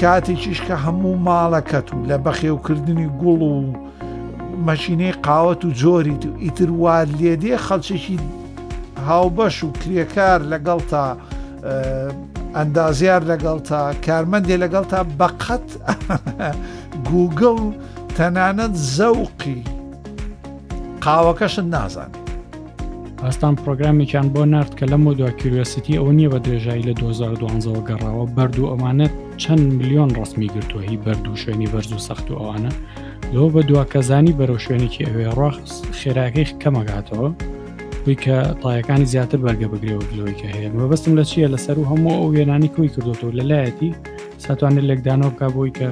کاتێکیش کە هەموو ماڵەکەت و لە بەخێوکردنی گوڵ و مەشینەی قاوەت و جۆریت و ئیتر وار لێدێ خەڵچێکی هاوبەش و کرێکار لەگەڵ تا ئەندازیار لەگەڵ تا کارمەندێ لەگەڵ تا بەقەت گوگڵ تەنانەت زەوقی قاوەکەشن نازانێت ئاستان پرۆگرامێکیان بۆ نرد کە لەم دوای کیرۆسیتی ئەو نییە بە درێژایی لە 2012 گەڕاوە بەردوو ئەمانە چەند میلیۆن ڕستمی گرتووەهی بەردوو شوێنی بەرز و سەخت و ئەوانە لەوە بە دواکەزانی بەرەو شوێنێکی ئەوێ ڕاخ خێراکەی کەمەگاتەوە بووی کە تایەکانی زیاتر بەرگە بگرێەوە لەوەی کە هەیە مەبەستم لە چییە لەسەر و هەموو ئەو وێنانی کوی کردوەوە لەلایەتی ساتوانێت لەگدانەوە کا بۆی کە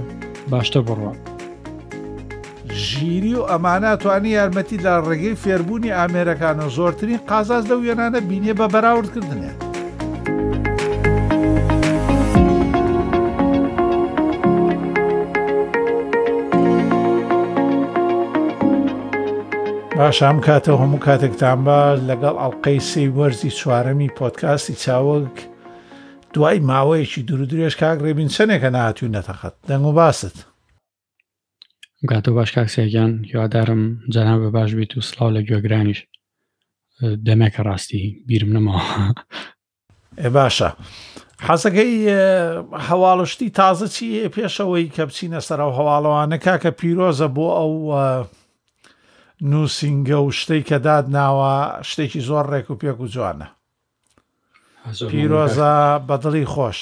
باشتە بڕوە ژیری و ئەماناتوانی یارمەتیدا ڕێگەی فێربوونی ئامێرەکان و زۆرترین قازاز لەو وێنانە بینێ بە بەراوردکردنێ. باشام کاتە هەموو کاتێکتان باش لەگەڵ ئەڵلقەی سی وەرزی چوارەمی پۆتکاستی چاوەک دوای ماوەیەکی دوودرێژ کاک ڕێبین چنێکە نهاتوی نەتەخەت دەنگ و باست. گاتۆ باش کاکسێکیان هیوادارم جەنا بە باش بیت و سلااو لە گوێگرانیش دەمێکە ڕاستی بیرم نەمەوە ئێ باشە حەزەکەی هەواڵشتی تازە چی پێشەوەی کە بچینە سەرە و هەواڵەوانە کاکە پیرۆزە بۆ ئەو نووسنگە و شتەی کە دادناوە شتێکی زۆر ڕێک و پێک و جوانە پیرۆزە بەدڵی خۆش.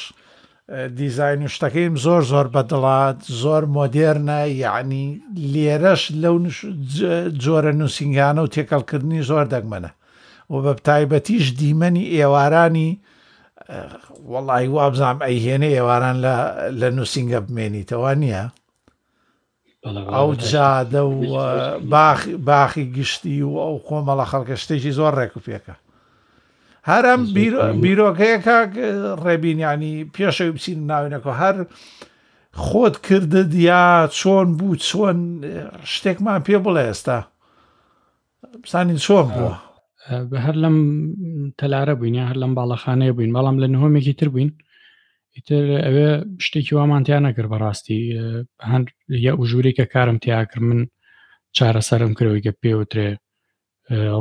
دیزین و شتەکەیم زۆر زۆر بەدڵات زۆر مۆدێرنە یعنی لێرەش لەو جۆرە نووسنگانە و تێکەڵکردنی زۆر دەگمەنە و بە تایبەتیش دیمەنی ئێوارانی وەڵی وابزانام ئەیهێنێ ئێواران لە نووسنگە بمێنیتەوە نییە ئەو جادە و باخی گشتی و ئەو کۆمەڵە خەڵکە شتێکی زۆر ڕێک و پێکە هەرم بیرۆکەیەکە ڕێبینیانی پێشەوی بچین ناوێنەکە هەر خۆت کردت یا چۆن بوو چۆن شتێکمان پێ بڵێ ئێستا بسانی چۆن بووە بە هەر لەم تەلارە بووین یا هەر لەم باڵەخانەیە بووین بەڵام لە نهۆمێکی تر بووین ئیتر ئەوێ شتێکی وامانتیان نەکرد بەڕاستی هەند یە ئوژوری کە کارم تیاکرد من چارەسەرم کردەوەی کە پێوترێ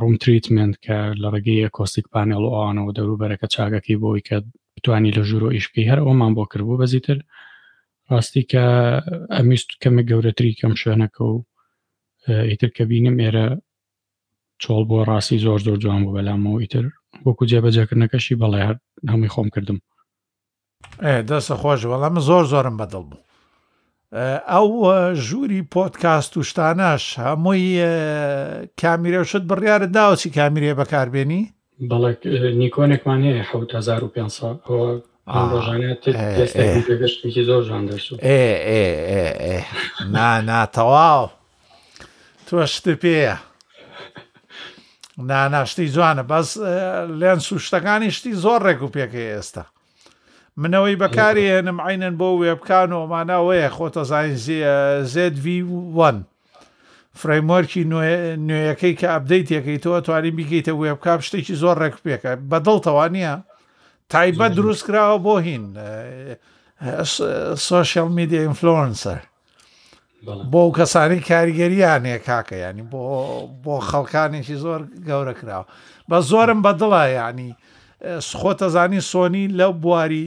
ڕوم تریتمنت کە لە ڕێگەی کۆسیک پانێڵ ئەوانەوە دەروبەرەکە چاگەکەی بۆی کە بتانی لە ژوورۆ ئیشکی هەر ئەومان بۆ کردبوو بەزیتر ڕاستی کە ئەمیست کەمە گەورەتری کەم شوێنەکە و ئیتر کە بینم ئێرە چۆڵ بۆ ڕاستی زۆر زۆر جوان بوو بەلامەوە ئیتر وەکو جێبەجەکردنەکەشی بەڵێ هەر هەمووی خۆم کردم دەستە خۆش وەڵام زۆر زۆرم بەدڵ بوو ئەو ژووری پۆتکاست و شتانەش هەمووی کامیرەشت بڕیاە داوسی کامیرێ بەکاربێنی بەڵێک نیکۆنێکمان هەیە 1500 ڕۆژانێتگەشتێکی زۆر ژان دەرس ناناتەواو تۆشت پێە ناناشتی جوانە بەس لێن سوشتەکانی شتی زۆر ڕێک و پێکەی ئێستا منەوەی بەکارێنم عینەن بۆ وێبکان و ئەمانەوەیە خۆتە زای زV1 فرەیمۆرکی نوێیەکەی کە ئەبدەیت یەکەی تۆ توانین بگەیتە وێبکە شتێکی زۆر ڕێک پێکە بەدڵتەوانە تایبەت دروست کراوە بۆ هین سوۆشل میدی ئینفلۆنسەر بۆ و کەسانی کاریگەریانێ کاکە ینی بۆ بۆ خەڵکانێکی زۆر گەورە کراوە بە زۆرم بەدڵە ینی خۆتەزانی سۆنی لەو بواری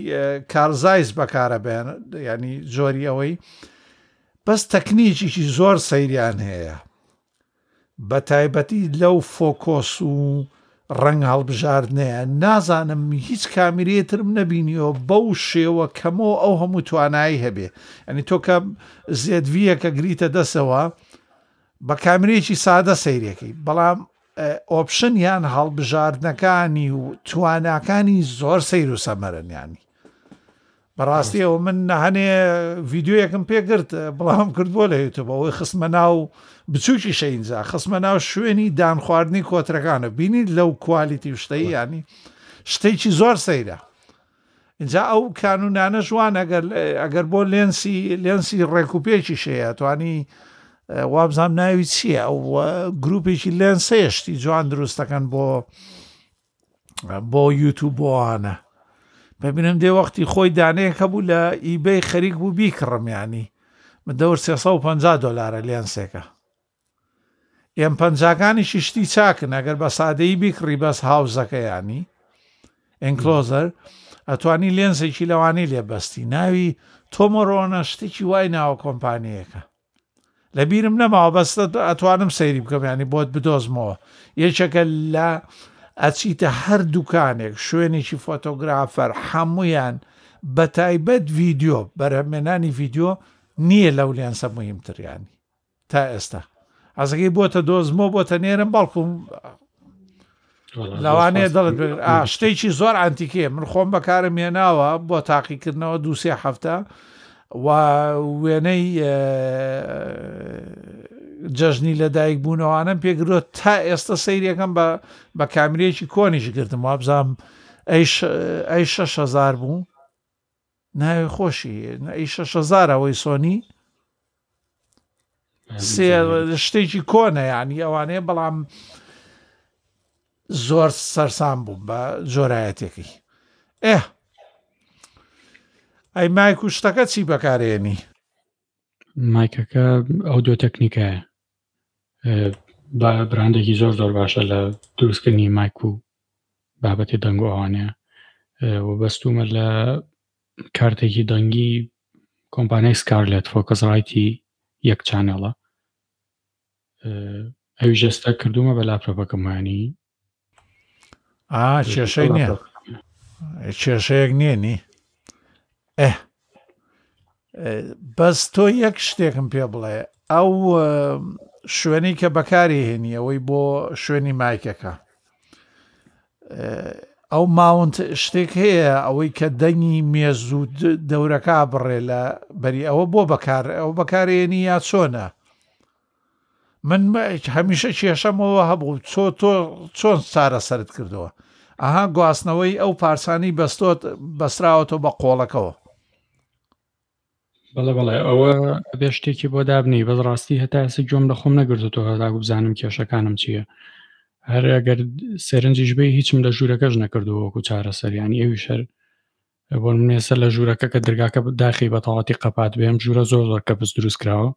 کارزایز بەکارە بێن ینی زۆری ئەوەی بەس تەکنیکیی زۆر سەیریان هەیە بە تایبەتی لەو فۆکۆس و ڕەنگ هەڵبژاردنەیە نازانم هیچ کامیرێترم نەبینیەوە بەو شێوە کەمەوە ئەو هەموو توانایی هەبێ ئەنی تۆ کە زێدویەکە گریتە دەسەوە بە کامرێکی سادە سیرەکەی بەڵام ئۆپشن یان هەڵبژاردنەکانی و تواناکانی زۆر سیر و سەمەرنیانی بەڕاستی ئەو من هەنێ یددیوەکەم پێگرت بڵام کردبووە لە یوتوبەوەی خسممە ناو بچووکی شەینجا خسممە ناو شوێنی دانخواردنی کۆترەکانە بینیت لەو کوالیتی شتەی ینی شتێکی زۆر سەیرە اینجا ئەو کانونانە جوان ئەگەر بۆ لێنسی لێنسی ڕێکوپێکی شەیە توانی وابزام ناوی چییە ئەو گروپێکی لێن سێشتی جوان دروستەکەن بۆ بۆ یوتوبۆوانە ببینم دێ وەختی خۆی دانەیەکە بوو لە ئیبەی خەریک بوو بیکڕمیانی دەور 350 دلارە لێنسێکە ئێم پەنجاکانی شیشتی چاکن ئەگەر بە سادەی بیکڕی بەس هاوزەکەیانی ئەنکلۆزەر ئەتوانی لێنسێکی لەوانی لێبەستی ناوی تۆمەڕۆنە شتێکی وای ناوە کۆمپانیەکە لە بیرم نەماوە بەستە ئەتوانم سەیری بکەم ینی بۆت بدۆزمەوە یەکێکە لە ئەچیتە هەر دوکانێک شوێنێکی فۆتۆگرافەر هەمویان بە تایبەت ڤیددیۆ بەرهمێنانی ڤیددیۆ نییە لەو لیانسە مهمتریانی تا ئێستا ئەزەکەی بۆتە دۆزمەوە بۆتە نێرم باڵکوم لەوانەیە دەڵت شتێکی زۆر ئەتیکێ من خۆم بەکارم هێناوە بۆ تاقیکردنەوە دوسێ هەفتە وێنەی جەژنی لەدایک بوونەوانم پێگرۆت تا ئێستا سیرەکەم بە بە کامرێکی کۆنیش گرتم وابزانام ئەی 6هزار بوو ناوی خۆشی ئەی 6هزار ئەوەی سۆنی شتێکی کۆنە ینی ئەوانەیە بەڵام زۆر سەرسان بووم بە جۆرایەتێکی ئێ ئەی مایک و شتەکە چی بەکارێنی مایکەکە ئەو دو تەکنیکایە براندێکی زۆر زۆر باشە لە دروستکردنی مایک و بابەتی دەنگ و ئەوانەیە و بەستومە لە کارتێکی دەنگی کۆمپانای سکارلێت فۆکەسڕایتی یەک چانەڵە ئەوی ژێستا کردومە بە لاپڕۆپەکەمانی ئا کێشەی نییە کێشەیەک نییە نی بەس تۆ یەک شتێکم پێ بڵێ ئەو شوێنی کە بەکاری هێنی ئەوەی بۆ شوێنی مایکەکە ئەو ماونت شتێک هەیە ئەوەی کە دەنگی مێزوو دەورەکە بڕێ لە بەری ئەوە بۆ بەکار ئەو بەکارێنی یا چۆنە من هەمیشە کێشەمەوە هەبوو چۆ تۆ چۆن چارە سرت کردەوە ئەها گواستنەوەی ئەو پارسانی بەستۆت بەسراوەەوە بە قۆڵەکەەوە بەڵێ بەڵێ ئەوە بێ شتێکی بۆ دابنی بەز ڕاستی هەتا ئەسی گوۆم لە خۆم نەگرتەوە هەدا بزانم کێشەکانم چییە هەر ئەگەر سەرنجیش بێ هیچم لە ژوورەکەش نەکردووەکو چارە سەریانی ئێوی شەر بۆ منێسەر لە ژوورەکە کە دەرگاکە داخی بەتەڵاتی قەپات بێم ژوورە زۆر زۆر کە بز دروست کراوە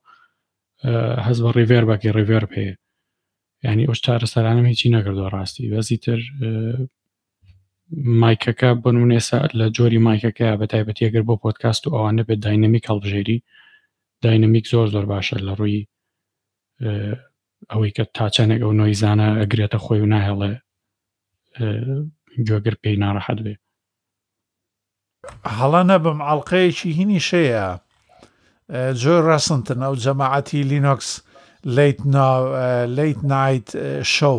هەز بە ڕیڤێر باکی ڕیڤێر پێ ینی ئەوش چارە سەرانم هیچی نەکردو ڕاستی بەزی تر مایکەکە بنوێسا لە جۆری مایکەکە بە تایبەتیەگەر بۆ پۆتکاست و ئەوانە بێت داینەمیک هەڵبژێری داینەمیک زۆر زۆر باشە لە ڕووی ئەوەی کە تاچەنێک ئەو نۆی زانە ئەگرێتە خۆی و ناهێڵێ گوێگر پێی ناڕەحەت بێ هەڵە نەبم ئەڵلقەیەکی هینی شەیە جۆر ڕسنتن ئەو جەماعەتی لینۆکس لیت نایت شەو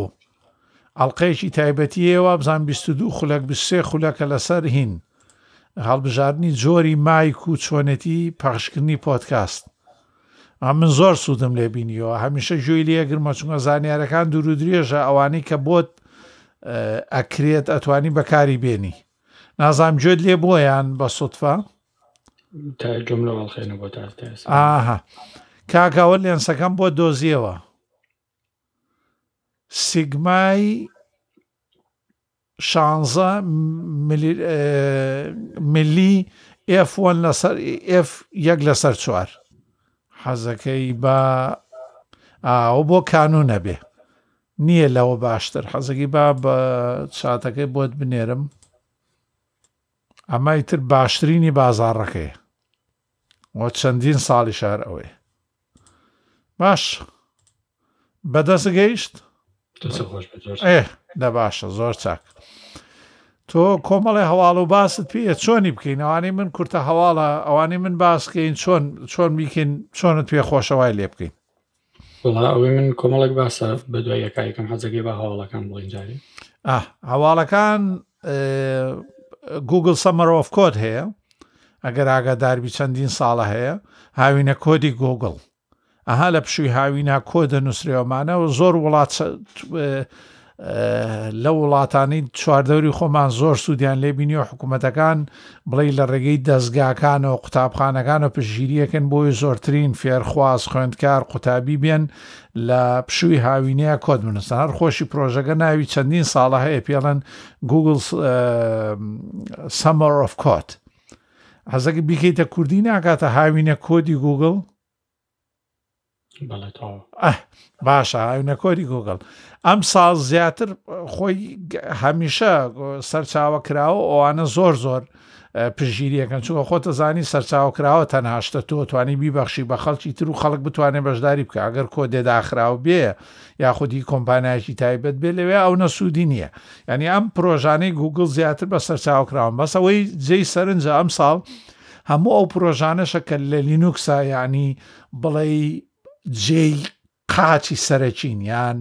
ئەڵلقەیەکی تایبەتیەوە بزان 22 خولەک بسێ خولەکە لەسەر هین هەڵبژاردننی جۆری مایک و چۆنەتی پەخشکردنی پۆتکاست ئە من زۆر سوودم لێ بینیەوە هەمیشە ژووی لێگرمە چونگە زانیارەکان دوور و درێژە ئەوانەی کە بۆت ئەکرێت ئەتوانی بەکاری بێنی نازام جێت لێ بۆیان بە سوتفا تا جملە بەڵخێنە بۆ تا ئاها کاکاوە لێنسەکەم بۆ دۆزیەوە سیگمای شانزە ملی F1 لەسەر F یەک لەسەر چوار حەزەکەی بە ئەو بۆ کانون نەبێ نییە لەوە باشتر حەزەکی با بە چاتەکەی بۆت بنێرم ئەمای تر باشترینی بازارڕەکەی وە چەندین ساڵی شار ئەوەی باش بەدەست گەیشت؟ دە باشە زۆر چاک تۆ کۆمەڵی هەواڵ و باست پێە چۆنی بکەین ئەوانی من کورتە هەواڵە ئەوانی من باسکەین چۆن چۆن بیکەین چۆنت پێ خۆشەوای لێ بکەین ئەوی من کۆمەڵێک باسە بە دوای یەکایەکەم حەزەکەی بە هەواڵەکان بڵینجاری هەواڵەکان گوگل سەمەرۆف کۆت هەیە ئەگەر ئاگاداربی چەندین ساڵە هەیە هاوینە کۆدی گۆگڵ ئەها لە پشووی هاوینا کۆ دەنووسریەوەمانەوە زۆر وڵات لە وڵاتانی چواردەوری خۆمان زۆر سوودیان لێبینیەوە حکوومەتەکان بڵی لە ڕێگەی دەستگاکانەوە قوتابخانەکان و پشگیریەکەن بۆی زۆرترین فێرخواز خوێندکار قوتابی بێن لە پشووی هاوینەیە کۆت منستان هەر خۆشی پرۆژەکە ناوی چەندین ساڵە هەیە پێڵەن گوگل سمەر of کۆت. حەزەکە بیکەیتە کوردی ناکاتە هاوینە کۆدی گوگل باشە نەکۆری گوگل ئەم ساڵ زیاتر خۆی هەمیشە سەرچاوە کراوە ئەوانە زۆر زۆر پژگیریەکەن چووە خۆتە زانی سەرچاوکراوە تەنهاشتە تۆ توانی بیبەخشی بە خەڵکی تر و خەڵک بتوانێت بەشداری بکە ئەگەر کۆ دێداخراو بێ یاخودی کۆمپانایکی تایبەت بێ لەوێ ئەو نەسوودی نییە ینی ئەم پرۆژانەی گوگل زیاتر بە سەرچاوکراون بەسەوەی جێی سەرنجە ئەم ساڵ هەموو ئەو پرۆژانەشە کە لە لینوکسا ینی بڵێ جێی قاچی سەرچینیان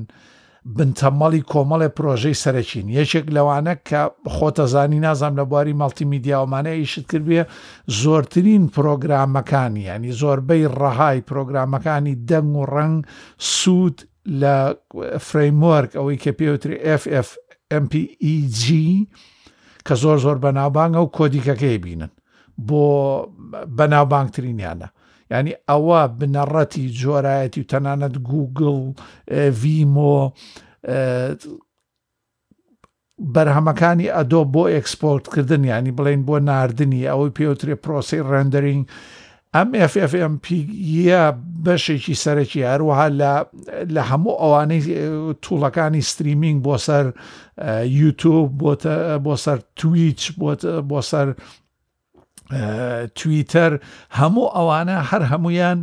بنتەمەڵی کۆمەڵێ پرۆژەی سەرچین یەکێک لەوانە کە خۆتەزانی نازام لە بواری مەڵتیمیدیاومانەیە یشت کردوێ زۆرترین پرۆگرامەکانی ینی زۆربەی ڕەهای پرۆگرامەکانی دەنگ و ڕنگ سوود لە فرەیمۆرک ئەوەی کە پێوتری FFMPEG کە زۆر زۆر بەناوبانگە و کۆدیکەکەی بینن بۆ بەناوبانگترینیانە ینی ئەوە بنەڕەتی جۆرایەتی و تەنانەت گوگل ڤیمۆ بەرهەمەکانی ئەدۆ بۆ ئەکسپۆرتکردن ینی بڵین بۆ نردنی ئەوەی پێوترێ پرۆسی ڕندرینگ ئەم FFMP یە بەشێکی سەرەکی هەروەها لە هەموو ئەوانەی توڵەکانی ستریمینگ بۆ سەر یوتوب بۆ سەر تویچ بۆ سەر تویتەر هەموو ئەوانە هەر هەمویان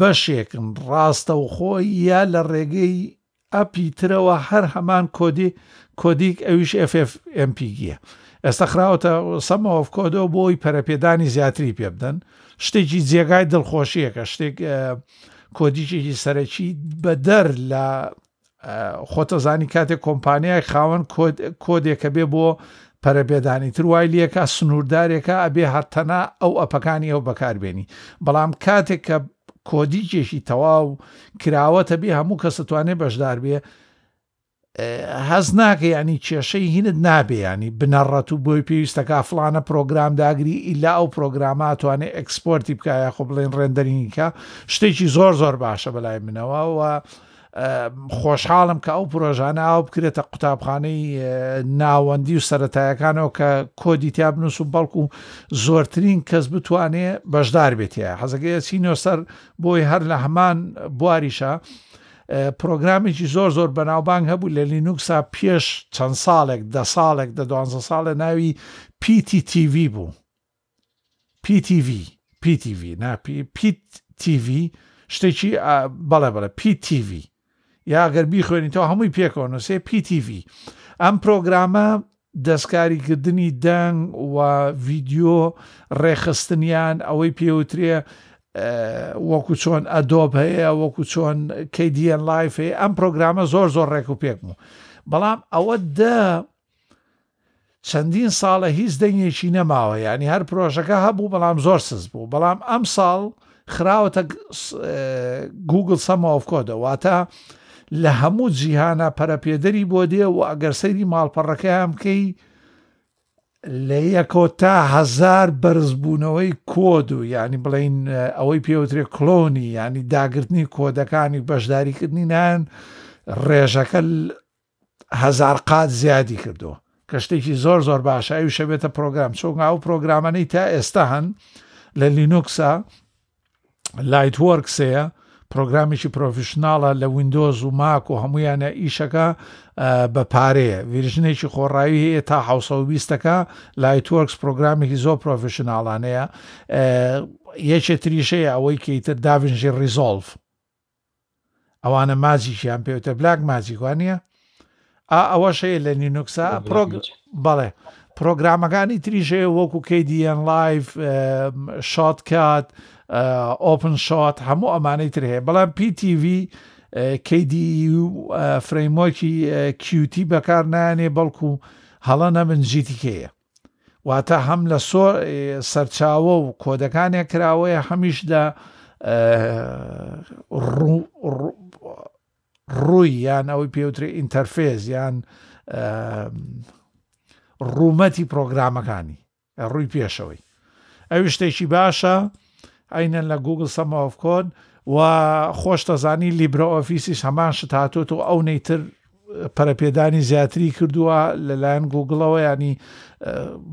بەشێکن ڕاستە و خۆی یا لە ڕێگەی ئەپی ترەوە هەر هەمان کۆدی کۆدیک ئەویش FFMPگیە ئێستا خراوەتە سەمەوەف کۆدۆ بۆی پەرەپێدانی زیاتری پێ بدەن شتێکی جێگای دڵخۆشیەکە شتێک کۆدیجێکی سەرەکی بەدەر لە خۆتەزانی کاتێک کۆمپانیای خاوەن کۆدێکە بێ بۆ پەرەبێدانی تر وای لەکە سنووردارێکە ئەبێ هەتەنا ئەو ئەپەکانی ئەو بەکاربێنی بەڵام کاتێک کە کۆدیکێشی تەواو کراوەتە بێ هەموو کە سوانێ بەشدار بێ هەز ناکە ینی کێشەی هینت نابێیانی بنەڕەت و بۆی پێویستەکە فلانە پرۆگرام داگری ئیلا ئەو پرۆگراماتوانێ ئەکسپۆرتی بکایە خۆ بڵێن ڕێندەرینیکە شتێکی زۆر زۆر باشە بەلای منەوە و خۆشحاڵم کە ئەو پرۆژانە ئاو بکرێتە قوتابخانەی ناوەندی و سەتایەکانەوە کە کۆدی تیا بنووس و بەڵکو و زۆرترین کەس بتوانێ بەشدار بێتە حەزەکەی چینۆ سەر بۆی هەر لە هەمان بواریشە. پرۆگرامێکی زۆر زۆر بەناوبانگ هەبوو لە لینوکسا پێش چەند ساڵێک دە ساڵێک دە دو ساڵە ناوی PTTV بوو PTV PTV ناپی PTV شتێکی بەڵێ بڵە PTV یاگەر بیخوێنیتەوە هەمووی پێکۆنسێ PTV ئەم پرۆگرامە دەستکاریکردنی دەنگ و ڤیددیۆ ڕێخستنیان ئەوەی پێوترێ وەکو چۆن ئەدۆب هەیە وەکو چۆن کDN لایف هەیە ئەم پرۆگرامە زۆر زۆر ڕێک و پێکم و بەڵام ئەوە دە چەندین ساڵە هیچ دەنگێکی نەماوە ینی هەر پرۆژەکە هەبوو بەڵام زۆر سز بوو بەڵام ئەم ساڵ خراوەتە گوگل سەمەوەفکۆدە واتە لە هەموو جیهانە پەرەپێدەری بۆ دێ و ئەگەر سەیری ماڵپەڕەکەیان بکەی لە یەکۆ تا هزار بەرزبوونەوەی کۆد و ینی بڵین ئەوەی پێوترێ کلۆنی ینی داگررتنی کۆدەکانی بەشداریکردنی نان ڕێژەکە هزار قات زیادی کردو کە شتێکی زۆر زۆر باشایی و شەبێتە پرۆگرام چۆک ئەو پرۆگرامانەی تا ئێستا هەن لە لینوکسا لایتوەرکسەیە پرۆگرامیشی پرۆفیشنناڵە لە وینندۆز و ماک و هەمویانە ئیشەکە بە پارەیە ویرژنێکی خۆڕاوی هەیە تا 1920ەکە لای تۆرکس پرۆگرامێکی زۆر پرۆفیشنناڵانەیە یەکێ تریشەیە ئەوەی کەیتر داڤنژی ریزۆلف ئەوانە مازیشیان پێوتە بلاک مازیگوانە ئەوەشەیە لە نینوکسا بەڵێ. پرۆگرامەکانی تریژەیە وەکو کدیN لایف شاد کات ئۆپن شات هەموو ئەمانەی تر هەیە بەڵام PTV کدی و فرەیمۆکی کیوتی بەکار نانێ بەڵکو هەڵە نەمن جیتیکەیە واتە هەم لە سۆ سەرچاوە و کۆدەکانێک کراوەیە هەمیشدا ڕووی یان ئەوەی پێوتری ئینتەرفێز یان ڕوومەتی پرۆگرامەکانی ڕووی پێشەوەی ئەوی شتێکی باشە ئەینەن لە گوگل سەماف کۆن و خۆشتەزانی لیبرە ئۆفیسیش هەمان شت هاتوت و ئەو نەیتر پەرەپێدانی زیاتری کردووە لەلایەن گوگڵەوە ینی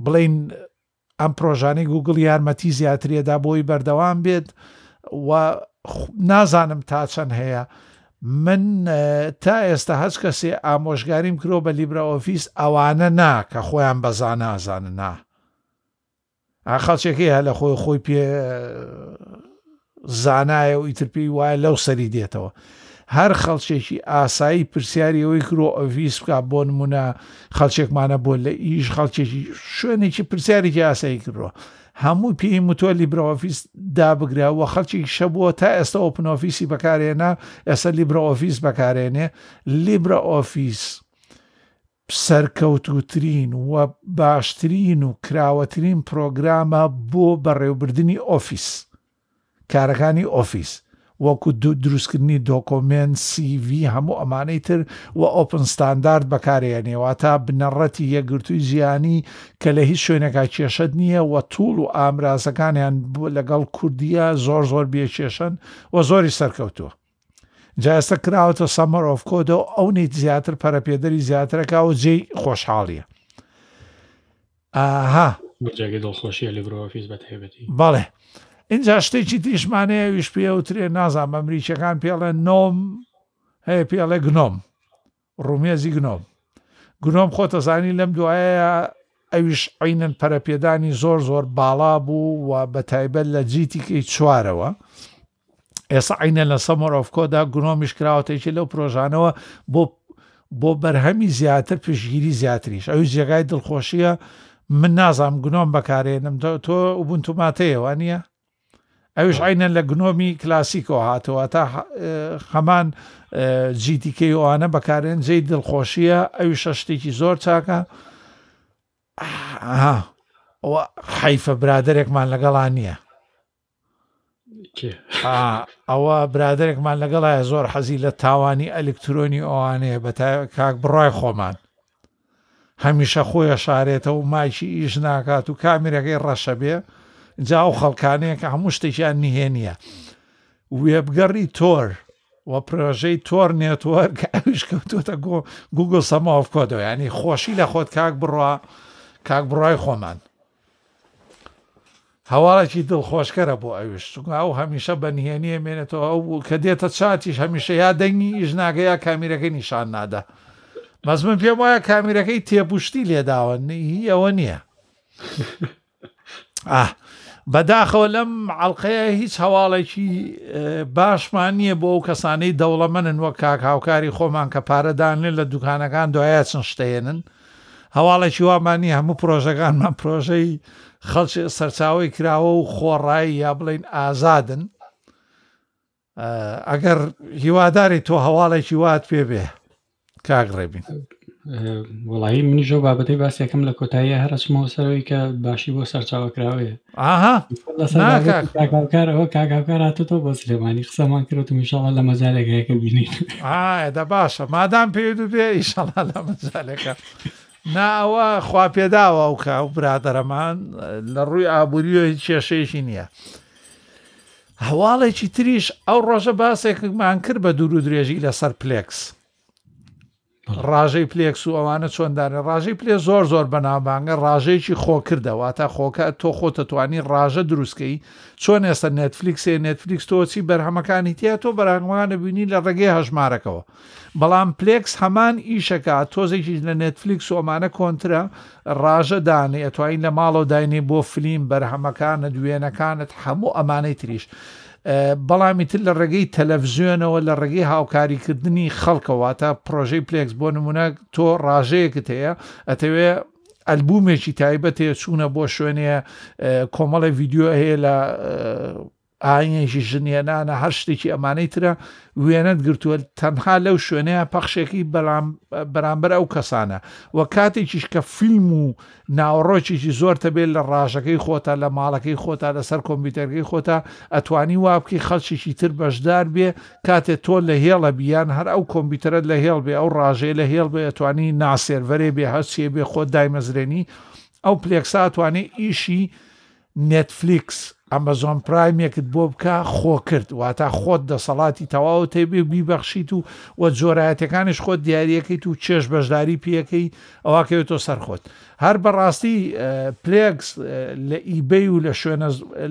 بڵین ئەم پرۆژانی گوگل یارمەتی زیاترێدا بۆی بەردەوام بێت و نازانم تا چەند هەیە من تا ئێستا هەچ کەسێ ئامۆژگاریم کرۆ بە لیبرە ئۆفیس ئەوانە نا کە خۆیان بەزان نازانە نا. خەڵچێکی هە لە خۆی خۆی پێ زانایە و ئیترپی وایە لەو سەری دێتەوە هەر خەڵچێکی ئاسایی پرسیاریەوەی کرۆ ئۆڤیس بکە بۆ نمونە خەڵچێکمانە بۆ لە ئیش خەڵچێکی شوێنێکی پرسیارێکی ئاسایی کردڕۆ هەموو پێی متوە لیبرۆفیس دابگرراوە خەڵکی شەبووە تا ئێستا ئۆپن ئۆفیسی بەکارێنە ئێستا لیبرە ئۆفیس بەکارێنێ لیبرە ئۆفیس سەرکەوتوترین و باشترین و کراوەترین پرۆگرامە بۆ بەڕێوبردننی ئۆفیس کارەکانی ئۆفیس وەکو دروستکردنی دۆکۆمنت CV هەموو ئەمانەی تر و ئۆپن ستاندارد بەکارێنێواتە بنەڕەتی یەگرتووی ژیانی کە لە هیچ شوێنەکە کێشت نییە و توول و ئامرازەکانیان لەگەڵ کوردیە زۆر زۆر بێ کێشن و زۆری سەرکەوتووە جاستە کراوەتە سەمەر ئۆفکۆدە و ئەو نیت زیاتر پەرەپێدەری زیاترەکە و جێی خۆشحاڵیە ئاها دڵخۆشیە لە برۆفیس بە هێبەتی بەڵێ اینجا شتێکی تریشمانەیە ویش پێ وترێ نازان بەمریچەکان پێڵێ نۆم هەیە پێڵێ گنۆم ڕومێزی گنۆم گنۆم خۆتەزانی لەم دوایە ئەویش عینەن پەرەپێدانی زۆر زۆر باڵا بوو و بە تایبەت لە جیتیکەی چوارەوە. ئێستا عینە لە سەمەر ئۆفکۆدا گونۆمیش کراوەتێکی لەو پرۆژانەوە بۆ بۆ بەرهەمی زیاتر پشگیری زیاتریش ئەو جێگای دڵخۆشیە من نازام گنۆم بەکارێنم تۆ وبنتوماتەیەوە نییە؟ ئەوش عینە لە گنۆمی کلاسیکەوە هاتەوە تا خەمان جیتیکەی ئەوانە بەکارێن جێی دڵخۆشیە ئەوی شەشتێکی زۆر چاکە حیفە برادێکمان لەگەڵان نییە. ئەوە برادێکمان لەگەڵایە زۆر حەزی لە تاوانی ئەلکترۆنی ئەوانەیە بە تا کاک بڕای خۆمان هەمیشە خۆیە شارێتە و مایکی ئیش ناکات و کامرەکەی ڕەشە بێ جا و خەڵکانەیە کە هەموو شتێکیان نهێنیە وێبگەڕی تۆر وە پرۆژەی تۆر نێتوەرگ ئەوش کەوتوتە گۆ گوگل سەماف کۆدەوە ینی خۆشی لە خۆت کاک بڕە کاک بڕای خۆمان هەواڵێکی دڵخۆشکەرە بۆ ئەوش چونکە ئەو هەمیشە بەنهێنیە مێنێتەوە ئەو بوو کە دێتە چاتیش هەمیشە یا دەنگی ئیژناگە یا کامیرەکەی نیشان نادە مەزمن پێم وایە کامیرەکەی تێپوشتی لێداوە هی ئەوە نییە بەداخەوە لەم عڵلقەیە هیچ هەواڵێکی باشمان نییە بۆ ئەو کەسانەی دەوڵەمەن وە کاکاوکاری خۆمان کە پارەدانێن لە دوکانەکان دوایە چن شتێنن هەواڵێکی وامانی هەموو پرۆژەکانمان پرۆژەی خەڵچ سەرچاوی کراوە و خۆڕایی یا بڵین ئازادن ئەگەر هیواداری تۆ هەواڵێکی وات پێ بێ کاگڕێبین وڵایی منیژە بابەتی باسیەکەم لە کۆتاییە هەرچمەوە سەرەوەی کە باشی بۆ سەرچاوکراوەیە ئاهاکارەوە کاکاکار هاتۆ بۆ سلێمانی قسەمان کرێت و میشاڵە لە مەزارێکەکە بینیت ئادا باشە مادام پێ و بێ ئیشەڵە لە مەزارەکە. ناوە خواپێداوە و کا و برادەرەمان لە ڕووی ئابوووریۆی کێشەیەشی نییە. هەواڵێکی تریش ئەو ڕۆژە باسێکمان کرد بە دوور و درێژی لەسەر پلێکس. ڕاژەی پلێکس و ئەوانە چۆندانە ڕاژەی پلێ زۆر زۆر بەناوبانگە ڕاژەیەکی خۆ کردەوە تا خۆکە تۆ خۆتەتوانی ڕاژە دروستکەی چۆن ئێستا نێتفلیکسێ نێتفلیکس تۆچی بەرهەمەکانی تیا تۆ بەرانوانە بینی لە ڕێگەی هەژمارەکەەوە بەڵام پلێکس هەمان ئیشەکە تۆزێکی لە نێتفلیکس ئۆمانە کۆنترا ڕاژە دانێ ئەتوانین لە ماڵەوە داینێ بۆ فلیم بەرهەمەکانە دوێنەکانت هەموو ئەمانەی تریش. بەڵامی تر لە ڕێگەی تەلەڤزیۆنەوە لە ڕێگەی هاوکاریکردنی خەڵکەواتە پرۆژەی پلێکس بۆ نمونە تۆ ڕاژەیەکت هەیە ئەتەوێ ئەلبومێکی تایبەتێ چوونە بۆ شوێنێ کۆمەڵی ویددیو هەیە لە ئاینێکی ژنیێنانە هەر شتێکی ئەمانەی ترە وێنەت گرتووە تەنها لەو شوێنەیە پەخشێکی بەرامبەر ئەو کەسانە وە کاتێکیش کە فیلم و ناوەڕۆکیی زۆرتە بێت لە ڕژەکەی خۆتا لە ماڵەکەی خۆتا لەسەر کۆمپیوتەرگەی خۆتا ئەتوانی وابکی خەڵکیی تر بەشدار بێ کاتێ تۆ لە هێڵە بیان هەر ئەو کۆمپیوتەرت لە هێڵ بێ ئەو ڕژەیە لە هێڵ بێ ئەتوانی ناسێرڤەرێ بێ هەچێ بێ خۆت دایمەزرێنی ئەو پلێکساتوانێ ئیشی نێتفلیکس ئەمەزۆن پرایمێکت بۆ بکە خۆ کرد واتە خۆت دەسەڵاتی تەواو تێبێ بیبەخشیت و وە جۆرایەتەکانش خۆت دیارریەکەیت و چێش بەشداری پێەکەی ئەوواکەوێتۆ سەرخۆت هەر بەڕاستی پلێکس لە ئیبی و لە شوێنە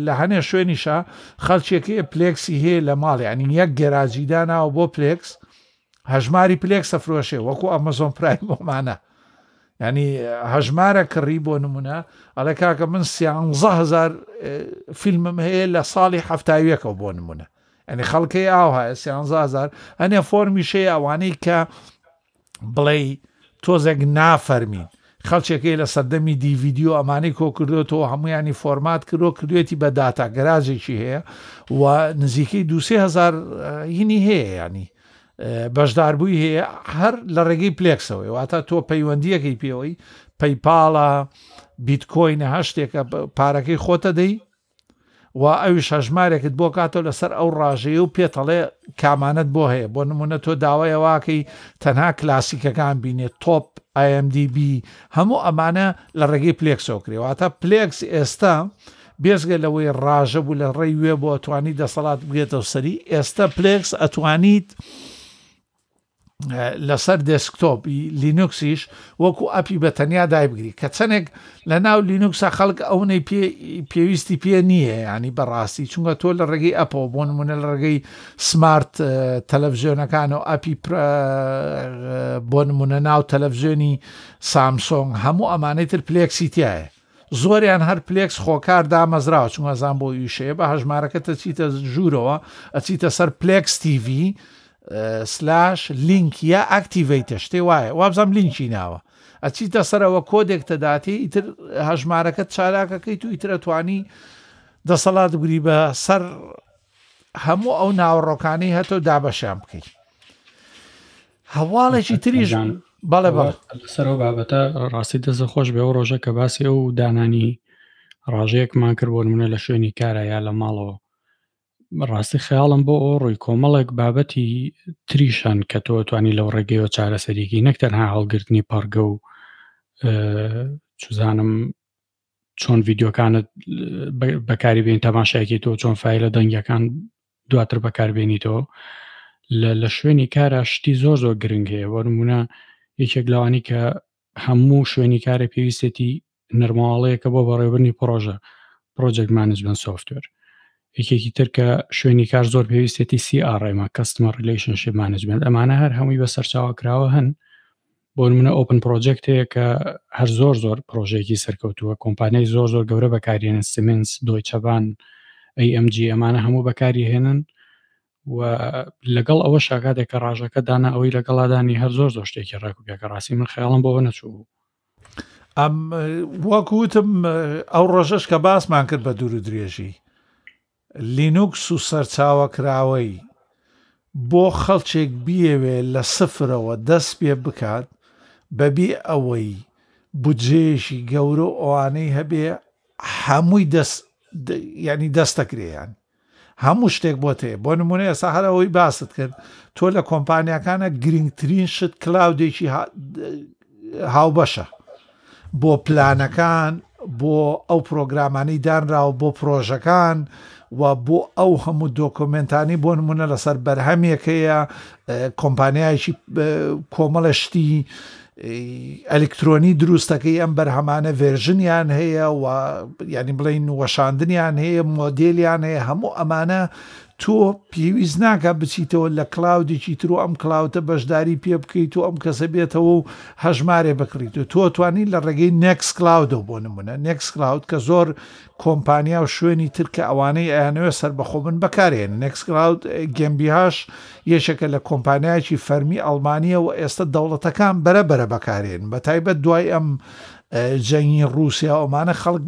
لە هەنێ شوێنیشە خەڵچێکی پلێکسی هەیە لە ماڵی ئەنی یەک گێراجیداناوە بۆ پلێکس هەژماری پلێک سەفرۆشێ وەکو ئەمەزۆن پرایم بۆمانە ینی هەژمارە کڕی بۆ نمونە ئەلە کاکە من سیهزار فیلمم هەیە لە ساڵی هەفتاویەکەەوە بۆ نمونە ئەنی خەڵکی ئاو هەیە سیهزار ئەنێ فۆرمیشەی ئەوانەی کە بڵێ تۆزێک نافەرمین. خەڵچێکی لە سەردەمی دیڤیددیو ئەمانەی کۆکردوێتەوە هەمویانی فۆرمات کردۆ کردوێتی بە داتا گرازێکی هەیە و نزیکەی دوهزار هینی هەیە ینی بەشداربووی هەیە هەر لە ڕێگەی پلێکسەوەی واتە تۆ پەیوەندیەکەی پێەوەی پەیپاڵە بیتکۆینە هەشتێکە پارەکەی خۆتە دەی و ئەوی شەژمارێکت بۆ کاتۆ لەسەر ئەو ڕاژەیە و پێتەڵێ کامانت بۆ هەیە بۆ نمونە تۆ داوایەواکەی تەنها کلاسیکەکان بینێت تۆپ IMDB هەموو ئەمانە لە ڕێگەی پلێکسۆکرێەوەتە پلێکس ئێستا بێزگە لەوەی ڕاژە بوو لە ڕێی وێ بۆ ئەتوانی دەسەڵات بگێتە سەری ئێستا پلێکس ئەتوانیت. لەسەر دسکتۆپ لینوکسیش وەکو ئەپی بە تەنیا دایبگری کە چەندێک لە ناو لینوکسە خەڵک ئەوەی پێویستی پێ نییە ینی بەڕاستی چونکە تۆ لە ڕێگەی ئەپۆ بۆ نمونە لە ڕێگەی سمارت تەلەڤژۆنەکان و ئەپی بۆ نمونە ناو تەلەڤژۆنی سامسۆنگ هەموو ئەمانەیتر پلێکسیتیایە زۆریان هەر پلێکس خۆکار دامەزراوە چونەزان بۆ یوشەیە بە هەژمارەکەتە چیتە ژوورەوە ئەچیتە سەر پلێکس تیV سلاش لینک یا ئاکتیڤیتە شتێ وایە وابزانام لینکی ناوە ئەچیتە سەرەوە کۆدێک دەداتی ئیتر هەژمارەکەت چالاکەکەیت و ئیترەتوانی دەسەڵات بگری بە سەر هەموو ئەو ناوەڕۆکانەی هەتۆ دابەشیان بکەیت هەواڵێکی تریژان بەڵێ بە سەرەوە بابەتە ڕاستی دەزە خۆش بێ ئەو ڕۆژە کە باسی ئەو دانانی ڕژەیەکمان کرد بۆ منە لە شوێنی کارە یا لە ماڵەوە ڕاستی خەیاڵم بۆ ئەو ڕووی کۆمەڵێک بابەتی تریشان کە تۆ توانی لەو ڕێگەیەوە چارەسەریکی نەکتەنها هەڵگرتنی پارگە و چزانم چۆن ڤیددیوکانت بەکاریبێن تەماشایکی تۆ چۆن فیلە دەنگەکان دواتر بەکاربێنیتەوە لە شوێنی کارە شتی زۆر زۆر گرنگ هەیە وەرممونە یەکێک لەوانی کە هەموو شوێنی کارە پێویستێتی نەرماڵەیەەکە بۆ بەڕێبرنی پرۆژە پرۆجێک مانجمن سوفتێر یەکێکی ترکە شوێنی کار زۆر پێویستێتی سی ئاڕێمە کەستمە ریلیشنشی مانجمنت ئەمانە هەر هەمووی بە سەرچاوە کراوە هەن بۆ منە ئۆپن پرۆژێکتەیە کە هەر زۆر زۆر پرۆژێکی سەرکەوتووە کۆمپانیای زۆر زۆر گەورە بەکارێنن سمنس دۆی چەبان AMG ئەمانە هەموو بەکاری هێنن و لەگەڵ ئەوە شاگاتێک کە ڕژەکە دانا ئەوەی لەگەڵادانی هەر زۆر زۆر شتێکی ڕێکوگەکە ڕاستی من خەیاڵم بۆەوە نەچوو. ئەم وەکوتم ئەو ڕۆژەش کە باسمان کرد بە دوور و درێژی لینوکس و سەرچاوەکراوەی بۆ خەڵچێک بیەوێ لە سفرەوە دەست پێ بکات بەبێ ئەوەی بجێشی گەورە ئەوانەی هەبێ هەمووی ینی دەستەکرێیان هەموو شتێک بۆ تێ بۆ نمونە ئێستا هەرەوەی باست کرد تۆ لە کۆمپانیەکانە گرنگترین شت کلااودێکی هاوبەشە بۆ پلانەکان بۆ ئەو پرۆگرامانی دانراوە بۆ پرۆژەکان و بۆ ئەو هەموو دۆکۆمنتانی بۆ نمونە لەسەر بەرهەمێکەیە کۆمپانیایکی کۆمەڵەشتی ئەلکترۆنی دروستەکەی ئەم بەرهەمانە ڤێژنیان هەیە و ینی بڵین وەشاندنیان هەیە مۆدلیان هەیە هەموو ئەمانە تۆ پێویست ناکە بچیتەوە لە کلااودێکی تر و ئەم کلااوتە بەشداری پێ بکەیت و ئەم کەسە بێتەوە و هەژمارێ بکڕیت و تۆ توانی لە ڕێگەی نکس کلااودەوە بۆ نمونە نکس کلااود کە زۆر کۆمپانیا و شوێنی ترکە ئەوانەی ئەیانەوە سەر بەخۆبن بەکارێن نکس کلااود گمبیهاش یەشەکە لە کۆمپانیایکی فەرمی ئەلمانیە و ئێستا دەوڵەتەکان بەرەبرە بەکارێن بە تایبەت دوای ئەم جەنگی رووسیا ئەومانە خەڵک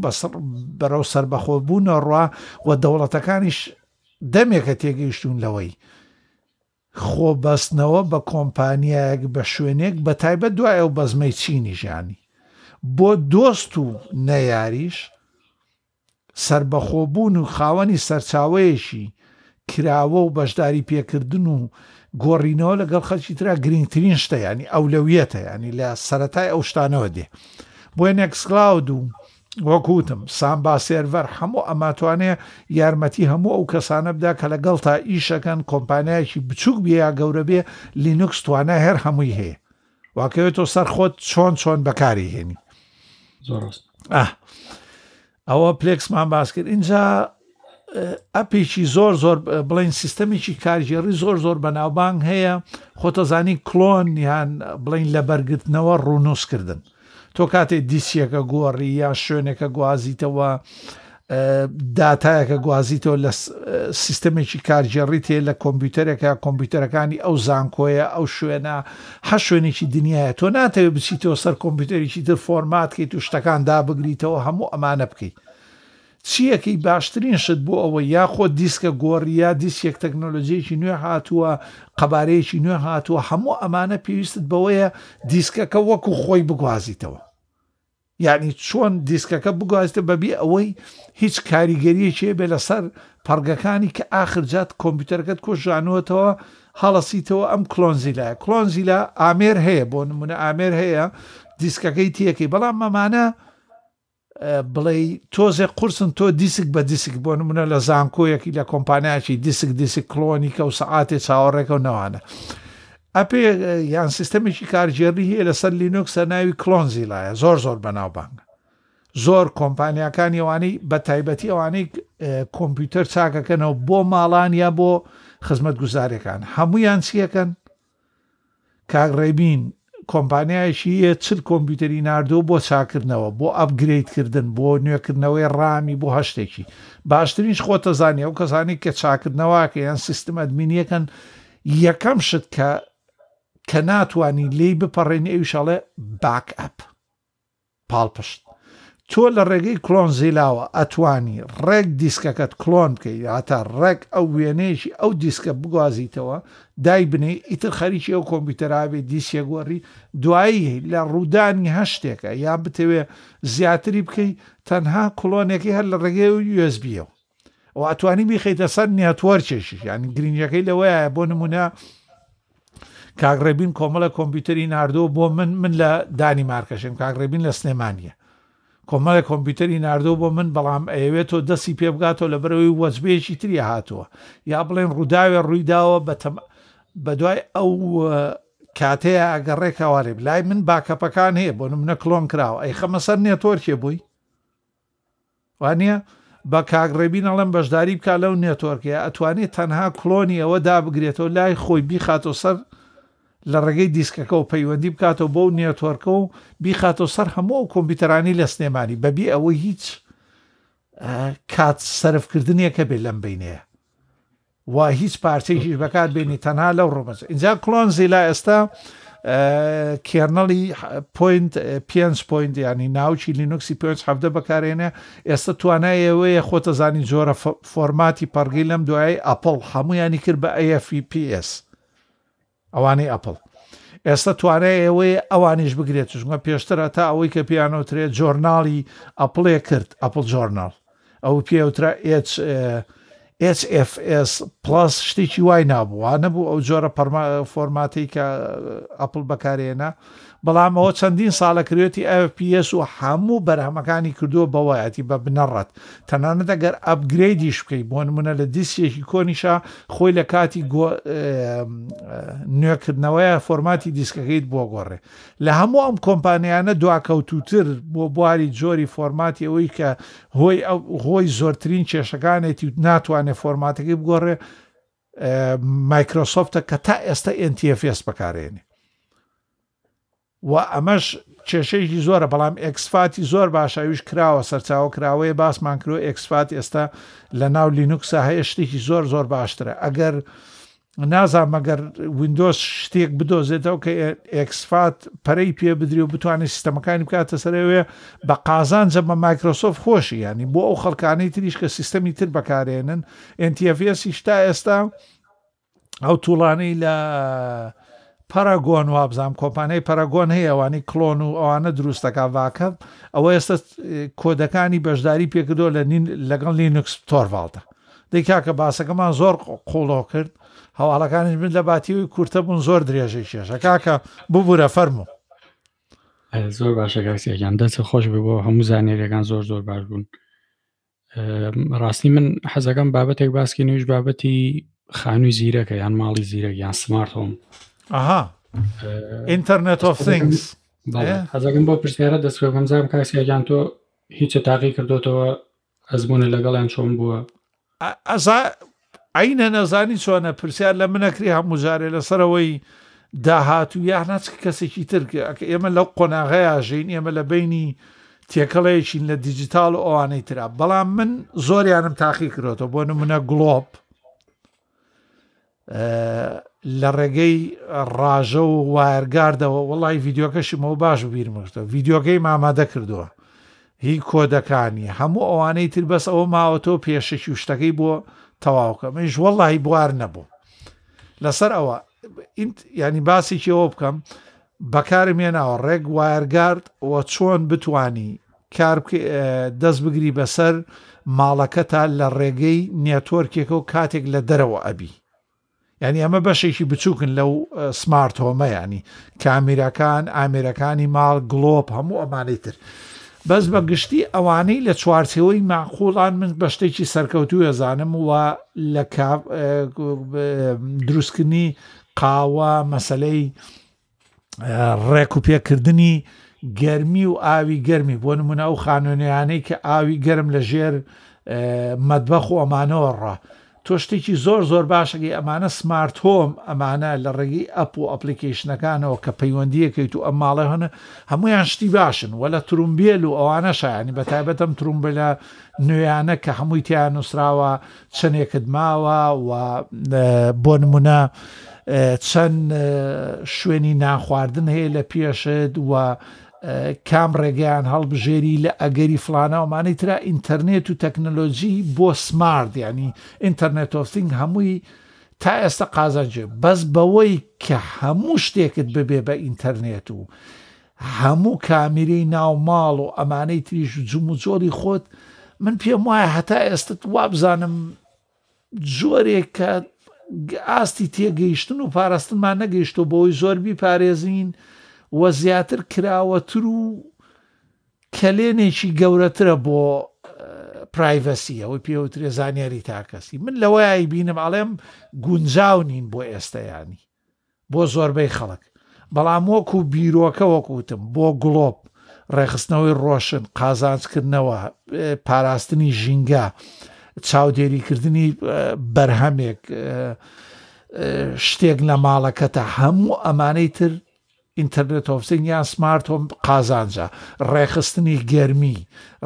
بەرەو سربەخۆ بوونە ڕوا و دەوڵەتەکانیش دەمێکە تێگەیشتون لەوەی خۆ بەستنەوە بە کۆمپانیایەک بە شوێنێک بە تایبەت دوایە و بەزمەی چینی ژانی بۆ دۆست و نەیاریش سربەخۆبوون و خاوەنی سەرچاوەیەشی کراوە و بەشداری پێکردن و گۆڕینەوە لەگەڵ خەکی تررا گرنگترین شتە ینی ئەولەویەتە ینی لە سەتای ئەو شتانەوە دێ بۆ نێکسکلااود و وەکوتم سامبا سێڤەر هەموو ئەماتوانێ یارمەتی هەموو ئەو کەسانە بدا کە لەگەڵ تا ئیشەکەن کۆمپانیایکی بچووک بێ یا گەورە بێ لینوکس توانە هەر هەمووی هەیە واکەوێت تۆ سەر خۆت چۆن چۆن بەکاری هێنی ئەوە پلێکسمان باس کرد اینجا ئەپێکی زۆر زۆر بڵین سیستەمێکی کارژێری زۆر زۆر بەناوبانگ هەیە خۆتەزانی کلۆن یان بڵین لە بەرگتنەوە ڕوونوسکردن تۆ کاتێ دیسیەکە گۆڕی یا شوێنێکە گوازیتەوە داتایەکە گوازیتەوە لە سیستمێکی کارجێڕی تێ لە کۆمپیوتەرێکە کۆمپیوتەرەکانی ئەو زانکۆیە ئەو شوێنە هە شوێنێکی دنیاە تۆ ناتەوێت بچیتەوە سەر کۆمپیوتەرێکی تر فۆرماتکەیت و شتەکان دابگریتەوە هەموو ئەمانە بکەیت. چیەکی باشترین شت بۆ ئەوە یاخۆ دیسکە گۆڕیا دیسێک تەکنۆلۆژیەکی نوێ هاتووە قەبارەیەکی نوێ هاتووە هەموو ئەمانە پێویستت بەوەیە دیسکەکە وەکو خۆی بگوازیتەوە یعنی چۆن دیسکەکە بگوازتە بەبی ئەوەی هیچ کاریگەریەکێ بێ لەسەر پەرگەکانی کە ئاخرجات کۆمپیوتەرەکەت کۆژانوەتەوە هەڵەسیتەوە ئەم کلۆنزیلایە کلۆنزیلا ئامێر هەیە بۆ نمونە ئامێر هەیە دیسکەکەی تیەکەی بەڵام مەمانە بڵێ تۆزێ قورسن تۆ دیسک بە دیسک بۆ نمونە لە زانکۆیەکی لە کۆمپانیاکی دیسک دیسک کلۆنیکە و سەعاتێ چاوەڕێکە و نەوانە ئەپێ یان سیستەمێکی کارژێری هەیە لەسەر لینوکسە ناوی کلۆنزی لایە زۆر زۆر بەناوبانگە زۆر کۆمپانیەکان ئەوانەی بە تایبەتی ئەوانەی کۆمپیوتەر چاکەکەنەوە بۆ ماڵان یا بۆ خزمەت گوزارەکان هەمویان چیەکەن کاگڕێبین کۆمپانیایشی یە چل کۆمپیوتەری نردوو بۆ چاکردنەوە بۆ ئەپگریتکردن بۆ نوێکردنەوەی ڕامی بۆ هەشتێکی باشترینش خۆتەزانانی ئەو کەسانی کە چاکردنەوە کە یان سیستم ئەدمینیەکەن یەکەم شت کە کە ناتوانانی لی بپەڕێنی ئەوشەڵێ باک ئەپ پاڵپشت تۆ لە ڕێگەی کلۆنزیلاوە ئەتوانی ڕێک دیسکەکەت کلۆن بکەیت هاتا ڕێک ئەو وێنێژی ئەو دیسکە بگوازیتەوە دای بنێ ئیتر خەریکی ئەو کۆمپیوتەراوێ دیسیە گۆڕی دوایی لە ڕوودانی هەشتێکە یا بتەوێ زیاتری بکەیت تەنها کلۆنێکی هەر لە ڕێگەی و USBەوە و ئەتوانی بیخیتە سەر نیاتوەرچێشی یانی گرنجەکەی لەوەیە بۆ نمونە کاگڕێبین کۆمەڵە کۆمپیوتەری ناردۆ بۆ من من لە دانی مارکەشم کاگڕێبین لە سنێمانە کۆمەڵی کۆمپیوتەری نردۆ بۆ من بەڵام ئەوێتۆ دەستی پێ بگاتەوە لە بەرەوەی وەزبێکی تری هاتووە یا بڵێم ڕووداوێ ڕوویداوە بە دوای ئەو کاتەیە ئەگەڕێک هاوارێ لای من باکەپەکان هەیە بۆ منە کلۆن کراوە ئەی خەمەسەر نیە تۆرکێ بووی وانە بە کاگڕێبین ئەڵم بەشداری بکە لەو نێتۆرکەیە ئەتوانێت تەنها کلۆنی ئەوە دابگرێتەوە لای خۆی بیخاتۆ سەر لە ڕێگەی دیسکەکەەوە پەیوەندی بکاتەوە بۆ نێتۆرکە و بیخاتۆ سەر هەموو کۆمپیوتەرانی لە سنێمانی بەبی ئەوە هیچ کات سەرفکردنیە کە بێت لەم بینەیە وا هیچ پارچێکیش بەکار بێنی تەنها لەو ڕۆمەز اینجا کلۆنزی لا ئێستا کێرنەڵی پوینت پێنج پوینت ینی ناوچی لینوکسی پێ هەفتە بەکارێنە ئێستا توانایەوەیە خۆتە زانی جۆرە فۆرماتی پەرگی لەم دوای ئەپل هەمویانی کرد بە AFPS. ئەوانەی ئەپل ئێستا توانای ئێوەی ئەوانیش بگرێت چشمە پێشترە تا ئەوەی کە پیانۆترێت جۆرناڵی ئەپلێ کرد ئەپل جۆرنال ئەو پێوترا HFS پلس شتێکی وای نابووە نەبوو ئەو جۆرە فۆرماتی کە ئەپل بەکارێنە بەڵام ئەوە چەندین ساڵەکرێتی ئەPS و هەموو بەرهەمەکانی کردووە بەوایەتی بە بنەڕەت تەنانە دەگەر ئەبگریدیش بکەیت بۆ نمونە لە دیسیەکی کۆنیشە خۆی لە کاتی نوێکردنەوەی فۆرماتی دیسکەکەیت بۆ گۆڕێ لە هەموو ئەم کۆمپانیانە دواکەوتوتر بۆ بواری جۆری فۆرماتی ئەوەی کە هۆی هۆی زۆرترین کێشەکانێتی ناتوانێت فۆرماتەکەی بگۆڕێ مایکرۆسۆفتە کە تا ئێستا NTFS بەکارێنێ و ئەمەش کێشەیەکی زۆرە بەڵام ئەکسفاتی زۆر باشاویش کراوە سەرچاو کراوەیە باسمان کرۆ ئەکسفات ئێستا لە ناو لینوکسە هەیە شتێکی زۆر زۆر باشترە ئەگەر نازان مەگەر وینندۆز شتێک بدۆزێتەوە کە ئەکسفات پەرەی پێ بدری و بتوانێت سیستەمەکانی بکاتە سەرەوێ بە قازان جە بە مایکرۆسۆف خۆشی ینی بۆ ئەو خەڵکانەی تریش کە سیستەمی تر بەکارێنن NTFSی شتا ئێستا ئەو توڵانەی لە پەرەگۆن و وابزانام کۆپانەی پەرەگۆن هەیەوانی کلۆن و ئەوانە دروستەکە واکە ئەوە ئێستا کۆدەکانی بەشداری پێکردۆ لە لەگەڵ لینوکس تۆڤالتە دەیکا کە باسەکەمان زۆر قوڵۆ کرد هەواڵەکانش من لە باتیوی کورتە بوون زۆر درێژەی کێشە کاکە ببوورە فەرمو زۆر باشە کاکسیەکان دەست خۆش ببوو هەموو زانێریەکان زۆر زۆر باش بوون ڕاستی من حەزەکەم بابەتێک باسکی نوێژ بابەتی خانووی زیرەکە یان ماڵی زیرەک یان سمارتۆم ئاها ئینتەرنێت ئۆف سنگس حەزەکەم بۆ پرسیارە دەستێمزانام کاسیەکان تۆ هیچە تاقی کردوتەوە ئەزمونە لەگەڵیان چۆن بووە ئەزا ئەینە نەزانی چۆنە پرسیار لە منەکری هەموو جارێ لەسەرەوەی داهاتوو یا ناچکە کەسێکی ترکە ئەکە ئێمە لەو قۆناغەیاژین ئێمە لە بینی تێکەڵەیەکین لە دیجیتال ئەوانەی ترا بەڵام من زۆریانم تاقی کرێتەوە بۆ نمونە گلۆپ لە ڕێگەی ڕاژە و وایرگاردەوە وڵی یددیوکەشیمەوە باش بیرمشتە یددیوگەی مامادە کردووە هی کۆدەکانی هەموو ئەوانەی تر بەس ئەوە ماوە تۆ پێشێکی و شتەکەی بۆ تەواوکە منش وەڵی بوار نەبوو لەسەر ئەوە ینی باسێکی ئەوە بکەم بەکارمێناوە ڕێک وایرگارد وە چۆن بتانی کار دەست بگری بەسەر ماڵەکەتا لە ڕێگەی نێتۆرکێکە و کاتێک لە دەرەوە ئەبی ینی ئەمە بەشێکی بچووکن لەو سمارت هۆمەیانی کامیرەکان ئامرەکانی ماڵ گلۆپ هەموو ئەمانەی تر. بەس بە گشتی ئەوانەی لە چوارچەوەی معقوڵان من بە شتێکی سەرکەوتوی ئەزانم و لە دروستکردنی قاوە مەسلەی ڕێکوپێکردنی گەرمی و ئاوی گەرمی بۆ نمونە ئەو خانوێنیانەی کە ئاوی گەرم لە ژێر مەدبەخ و ئەمانەوە ڕە. تۆ شتێکی زۆر زۆر باشەکەی ئەمانە سمارت هۆم ئەمانە لە ڕێگەی ئەپ و ئەپلیکیشنەکانەوە کە پەیوەندیەکەیت و ئەم ماڵێ هەنە هەمویان شتی باشن وە لە ترومبیل و ئەوانە شایانی بە تایبەتم ترومب لە نوێیانە کە هەمووی تیان نووسراوە چنێکت ماوە و بۆ نمونە چەند شوێنی ناخواردن هەیە لە پێشت وە کام ڕێگەیان هەڵبژێری لە ئەگەری فلانەوەمانەی تررا ئینتەرنێت و تەکنەلۆژی بۆ سمارت ینی ئینتەرنێت ئۆفسینگ هەمووی تا ئێستا قازانجێ بەس بەوەی کە هەموو شتێکت ببێ بە ئینتەرنێت و هەموو کامیرەی ناو ماڵ و ئەمانەی تریش و جوم و جۆری خۆت من پێم وایە هەتا ئێستت وابزانم جۆرێک کە ئاستی تێگەیشتن و پاراستنمان نەگەیشتەوە بۆی زۆربی پارێزین و وە زیاتر کراوەتر و کەلێنێکی گەورەترە بۆ پرایڤسی ئەوەی پێوترێ زانیاری تاکەسی من لەوەی بینم ئەڵێم گونجاو نین بۆ ئێستایانی بۆ زۆربەی خەڵک بەڵام وەکو بیرۆکە وەکوتم بۆ گڵۆپ ڕێخستنەوەی ڕۆشن قازانجکردنەوە پاراستنی ژینگا چاودێریکردنی بەرهەمێک شتێک لە ماڵەکەتە هەموو ئەمانەی تر ئینتەرنێت ئۆفسین یان سمارت هۆم قازانجا ڕێخستنی گەرمی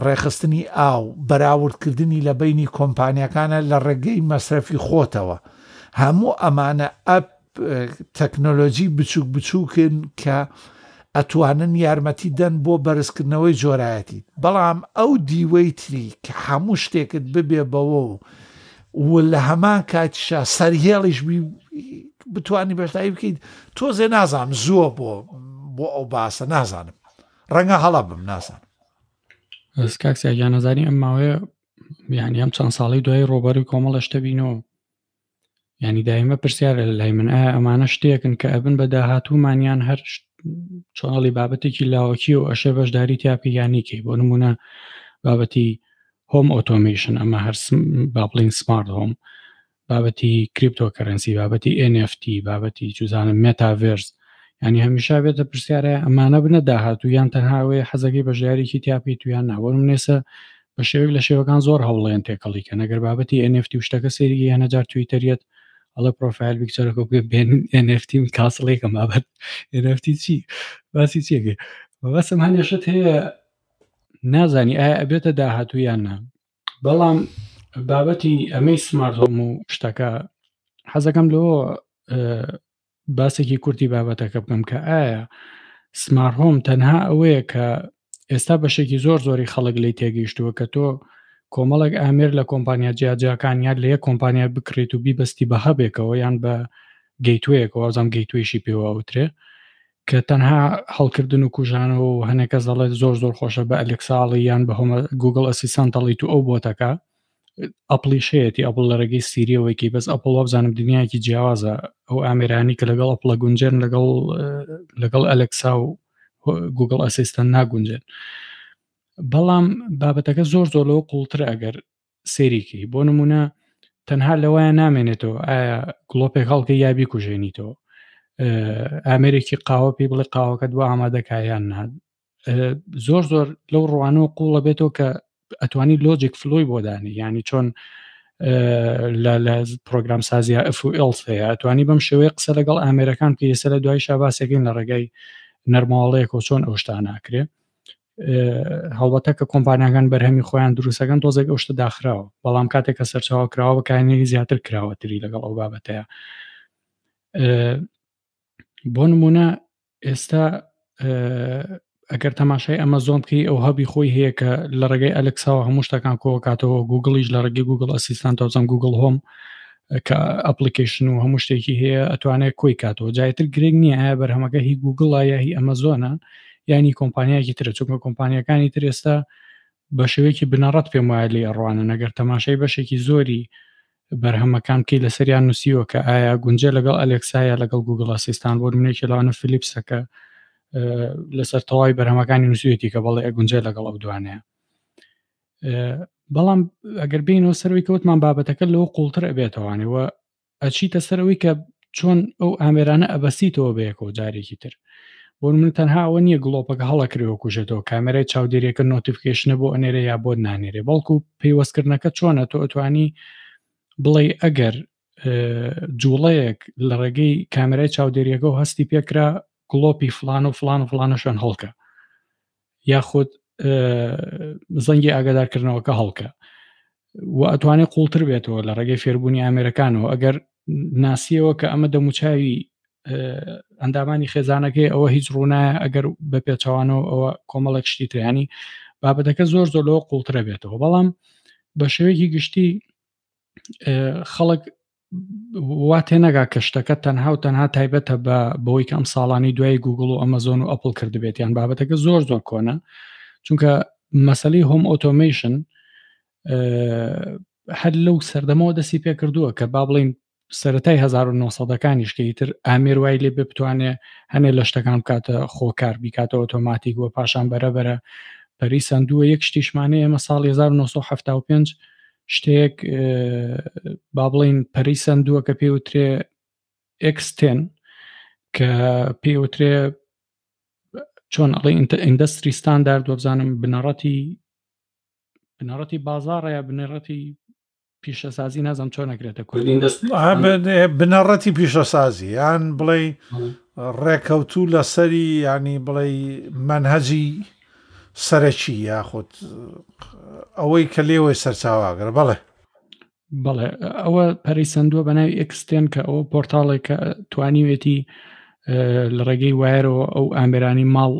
ڕێخستنی ئاو بەراوردکردنی لە بینی کۆمپانیەکانە لە ڕێگەی مەسرەفی خۆتەوە هەموو ئەمانە ئەپ تەکنۆلۆژی بچووک بچووکن کە ئەتوانن یارمەتی دەن بۆ بەرزکردنەوەی جۆرایەتی بەڵام ئەو دیوەی تری کە هەموو شتێکت ببێ بەوە و و لە هەمان کاتیشە سەرهێڵیش بتانی بەشتایی بکەیت تۆزێ نازانم زۆر بۆ بۆ ئەو باسە نازانم ڕەنگە هەڵە بم نازانم کاکسیان نەزانی ئەم ماوەیە یعنی ئەم چەند ساڵی دوای ڕۆبەری کۆمەڵە شتەبینەوە ینی دایمە پرسیارە لای من ئا ئەمانە شتێکن کە ئەبن بە داهاتوومانیان هەر چۆنەڵی بابەتێکی لاوەکی و ئەشە بەشداری تیاپی یانیکەی بۆ نمونە بابەتی هۆم ئۆتۆمیشن ئەمە هەر با بڵین سمارت هۆم بابەتی کریپتۆکەرەنسی بابەتی NFT بابەتی جوزانم متاڤرس ینی هەمیشا بێتە پرسیارە ئەمانە بنە داهاتوو یان تەنهاوێ حەزەکەی بە ژارێکی تیاپی تویان ناوەرم نێسە بە شێوێک لە شێوەکان زۆر هەوڵێن تێکەڵی کە نەگەر بابەتی NFT شتەکە سێری یانەجار تویتەریت ئەڵە پرۆفایل بکچەرەکە بگە بێن NFTیم کاسڵێکم بابەت NFT چی باسی چێگە بەسم هەنیێشت هەیە نازانی ئایا ئەبێتە داهاتوویانە بەڵام بابەتی ئەمەی سمارت هۆم و شتەکە حەزەکەم لەوە باسێکی کورتی بابەتەکە بکەم کە ئایا سمارت هۆم تەنها ئەوەیە کە ئێستا بەشێکی زۆر زۆری خەڵک لی تێگەیشتووە کە تۆ کۆمەڵک ئامێر لە کۆمپانیا جیاجاکان یاد لە یە کۆمپانیا بکرێت و بیبستی بە هەبێکەوە یان بە گەیتوەیەکەوە ئازام گەیتوێشی پێوە ئەوترێ کە تەنها هەڵکردن و کوژانەوە و هەنێک کەس دەڵێت زۆر زۆر خۆشە بە ئەلکساڵی یان بە هۆمە گوگل ئەسیسان تەڵی تو ئەو بۆتەکە ئەپلیشەیەتی ئەپل لە ڕێگەی سیریەوەیکی بەس ئەپل وابزانم دنیاکی جیاوازە ئەو ئامێرانی کە لەگەڵ ئەپلە گونجێن لەگەڵ لەگەڵ ئەلکسا و گوگل ئەسیستان ناگونجێن بەڵام بابەتەکە زۆر زۆر لەوە قوڵتر ئەگەر سێریکی بۆ نمونە تەنها لەوەیە نامێنێتەوە ئایا گڵۆپێک هەڵکە یابی کوژێنیتەوە ئامرێکی قاوە پێی بڵێ قاوەکە دو ئامادەکایان نان زۆر زۆر لەو ڕوانەوە قوڵە بێتەوە کە ئەتوانی لۆجیک فلۆی بۆدانی ینی چۆن لە پرۆگرام سازیە ئەفLس هەیە ئەتوانی بەم شێوەیە قسە لەگەڵ ئامرەکان پێسە لە دوای شاباسێکین لە ڕێگەی نەرماڵەیەک و چۆن ئەوشتاناکرێ هەڵبەتە کە کۆمپانیاگان بەرهەمی خۆیان دروستەکەن تۆزێک ئەوشتە داخراوە بەڵام کاتێک کە سەرچاو کراوە بەکانی زیاتر کراوەتری لەگەڵ ئەو بابەتەیە بۆ نمونە ئێستا ئەگەر تەماشای ئەمەزۆن بکەی ئەو هەبی خۆی هەیە کە لە ڕێگەی ئەلکساوە هەموو شتەکان کۆکاتەوە گوگڵیش لە ڕێگەی گوگل ئەسیستان تازم گوگل هۆم کە ئەپلیکیشن و هەموو شتێکی هەیە ئەتوانێت کۆی کاتەوە جایتر گرنگ نییە ئایا بەرهەمەکە هی گوگڵ یا هی ئەمەزۆنە ینی کۆمپانیایکی ترە چونکە کۆمپانیەکانی تر ئێستا بە شوەیەکی بنەڕەت پێم وایە لێ ڕوانە نەگەر تەماشای بەشێکی زۆری بەرهەمەکان کەی لەسەریان نووسیوە کە ئایا گونجە لەگەڵ ئەلێکسایە لەگەڵ گوگڵ ئاسیستان بۆ منێکی لەوانە فلیپسەکە لەسەر تەواوی بەرهەمەکانی نووسیەتی کە بەڵێ گونجە لەگەڵ ئەو دوانەیە بەڵام ئەگەر بینەوە سەروی کەوتمان بابەتەکە لەوە قوڵتر ئەبێتەوانەوە ئەچیتە سەرەوەی کە چۆن ئەو ئامێرانە ئەبەسییتەوە بەیەکەوە جارێکی تر بۆ من تەنها ئەوە نیە گڵۆپەکە هەڵەکرەوە کوژێتەوە کامێرای چاودێریەکە نۆتیفکیشنە بۆ ئەنێرە یا بۆ نانێرێ بەڵکو پەیوەستکردنەکە چۆنە تۆ ئەتوانی بڵێ ئەگەر جوڵەیەک لە ڕێگەی کامرای چاودێریەکە و هەستی پێکرا گڵۆپی فلان و فلان و فلانەشان هەڵکە یاخود زەنگی ئاگادارکردنەوەکە هەڵکە و ئەتوانێت قوڵتر بێتەوە لە ڕێگەی فێربوونی ئامێرەکانەوە ئەگەر ناسیەوە کە ئەمە دەموچاوی ئەندامانی خێزانەکەی ئەوە هیچ ڕوونایە ئەگەر بە پێچوانەوە ئەوە کۆمەڵک شتی تریانی بابەتەکە زۆر زۆر لەوە قوڵترە بێتەوە بەڵام بە شێوەیەکی گشتی خەڵک وا تێنەگا کەشتەکە تەنها و تەنها تایبەتە بە بەوەی کە ئەم ساڵانی دوای گوگل و ئەمەزۆن و ئەپل کردبێت یان بابەتەکە زۆر زۆر کۆنە چونکە مەسەی هۆم ئۆتۆمیشن هەر لەو سەردەمەوە دەستی پێ کردووە کە با بڵین سەتای 1990ەکانیشکەیتر ئامیر وای لێ بتوانێ هەنێ لە شتەکان بکاتە خۆکار بیکاتە ئۆتۆماتیک وە پاشان بەرەبەرە پەری سندووە یەک شتیشمانەیە ئەمە ساڵ 1975 شتێک با بڵین پەریسەند دووە کە پێوترێ ئەکسن کە پێوترێ چۆن ئەڵی ئیندەستری ستاندار دو بزانم بنەڕەتی بنەڕەتی بازارڕەیە بنەڕەتی پیشەسازی نازم چۆن نەکرێتە بنەڕەتی پیشەسازی یان بڵێ ڕێکەوتوو لەسەری ینی بڵێ منهەجی سەرەکی یاخود ئەوەی کە لێوەی سەرچاواگەر بەڵێ بەڵێ ئەوە پەریسەندووە بەناوی ئەکسستێن کە ئەوە پۆرتاڵێکە توانیوێتی لە ڕێگەی وایرەوە ئەو ئامرانی ماڵ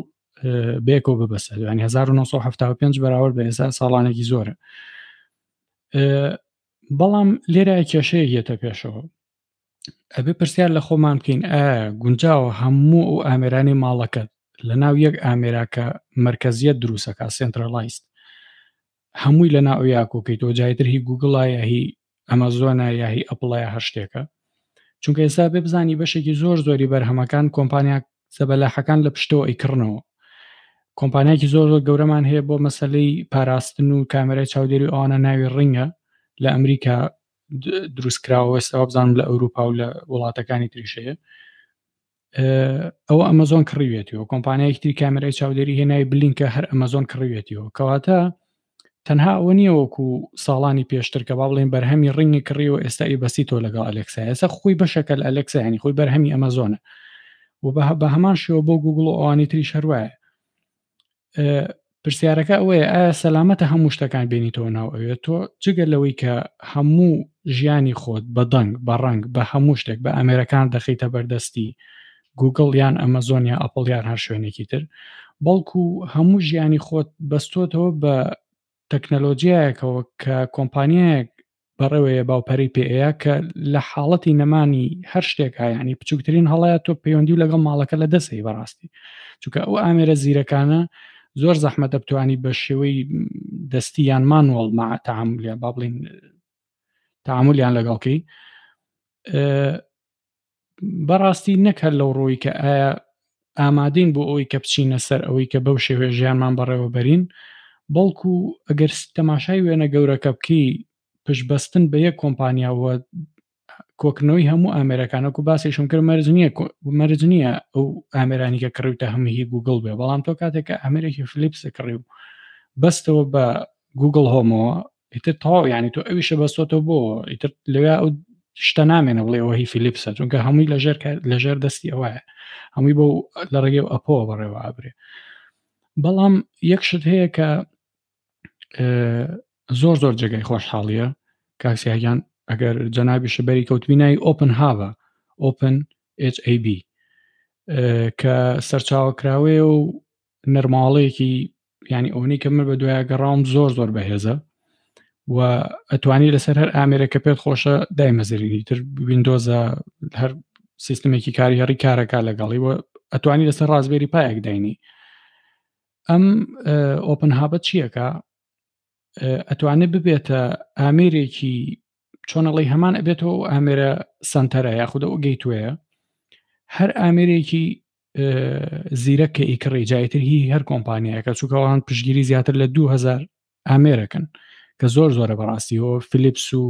بێکۆ ببەسە دوانی 1975 بەراورد بە ئێستا ساڵانێکی زۆرە بەڵام لێرە کێشەیە یەتە پێشەوە ئەبێ پرسیار لە خۆمان بکەین ئا گونجاوە هەموو ئەو ئامرانی ماڵەکەت لە ناو یەک ئامێراکە مرکزیەت دروستەکە سنترلایست هەمووی لە ناو یاکۆکەیت تۆ جایتر هی گوگڵایە هی ئەمەزۆنە یاهی ئەپڵایە هەشتێکە چونکە ئێستا بێ بزانی بەشێکی زۆر زۆری بەرهەمەکان کۆمپانیا زەبەلاحەکان لە پشتەوە ئەیکردنەوە کۆمپانیاکی زۆر زۆر گەورەمان هەیە بۆ مەسلەی پاراستن و کامەرای چاودێری ئەوانە ناوی ڕینگە لە ئەمریکا دروستکراوە ئێستاوە بزانم لە ئەوروپا و لە وڵاتەکانی تریشەیە ئەوە ئەمەزۆن کڕیوێتەوە کۆمپانیایەکی کامرای چاودێری هێنای بلینکە هەر ئەمەزۆن کڕیوێتەوە کەواتە تەنها ئەو نییە وەکو ساڵانی پێشتر کە با بڵێن بەرهەمی ڕنگی کڕیەوە ئێستای بەسی تۆ لەگەڵ ئەلکسا ئێستا خۆی بەشەکەل ئەلکسا هەنی خۆی بەرهەمی ئەمەزۆنە و بە هەمان شێوە بۆ گوگڵ ئەوانی تری شەروایە پرسیارەکە ئەوەیە ئایا سەلامەتە هەموو شتەکان بینیتەوە ناو ئەوێت تۆ جگەل لەوەی کە هەموو ژیانی خۆت بە دەنگ بە ڕنگ بە هەموو شتێک بە ئەمریکان دەخیتە بەردەستی گوگل یان ئەمەزۆن یا ئەپل یان هەر شوێنێکی تر بەڵکو هەموو ژیانی خۆت بەستۆتەوە بە تەکنەلۆجیایەکەوە کە کۆمپانیایەک بەڕێوەیە باوپەری پێەیە کە لە حاڵەتی نەمانی هەر شتێکایانی بچووکترین هەڵەیە تۆ پەیوەندی لەگەڵ ماڵەکە لە دەستی بەڕاستی چونکە ئەو ئامێرە زیرەکانە زۆر زەحمەتە بتوانانی بە شێوەی دەستی یان مانوەڵ ما تەعااملیان با بڵین تەعااملیان لەگەڵکی بەڕاستی نەکە لەو ڕۆی کە ئایا ئامادەین بۆ ئەوی کە بچینە سەر ئەوەی کە بەو شێوێ ژیانمان بەڕێوە بەرین بەڵکو ئەگەر تەماشای وێنە گەورەکە بکەی پشبەستن بە یەک کۆمپانیاوە کۆکنەوەی هەموو ئامرەکانەکو باسیشم کرد مەرز نییە مەرج نییە ئەو ئامرانی کە کڕیتە هەمهی گوگل بێ بەڵام تۆ کاتێککە ئەمریکی فلیپسە کڕی و بەستەوە بە گوگل هۆمەوە ئیتر تاو ینی تۆ ئەویشە بەستۆتە بۆ ئیتر لەوێ ئەو شتە نامێنە بڵێ ئەوهی فیلیپسە چونکە هەمووی لەژێر لەژێر دەستی ئەوەیە هەمووی بۆ لە ڕێگە و ئەپۆ بەڕێوە ئابرێ بەڵام یەکشت هەیە کە زۆر زۆر جگەی خۆشحاڵیە کاکسیان ئەگەر جەنابی شبەری کەوتبینایی ئۆپن هاوە ئۆپن HAB کە سەرچاوکراوێ و نەرماڵەیەکی ینی ئەوەی کە من بە دوایە گەڕام زۆر زۆر بەهێزە و ئەتوانی لەسەر هەر ئامێرەکە پێت خۆشە دایمەزرینی تر وینندۆزە هەر سیستمێکی کاری هەڕی کارەکە لەگەڵی و ئەتوانی لەسەر ڕازبێری پایەک داینی ئەم ئۆپن هابەت چیەکە ئەتوانێت ببێتە ئامێرێکی چۆنەڵی هەمان ئەبێتەوە ئامێرە سنتەرە یاخودە ئەو گەیتوەیە هەر ئامێرێکی زیرە کە ئیکڕی جایتر هی هەر کۆمپانیایەکە چووکەوان پشگیری زیاتر لە 2000 ئامێرەکەن. کە زۆر زۆرە بەڕاستیەوە فلیپس و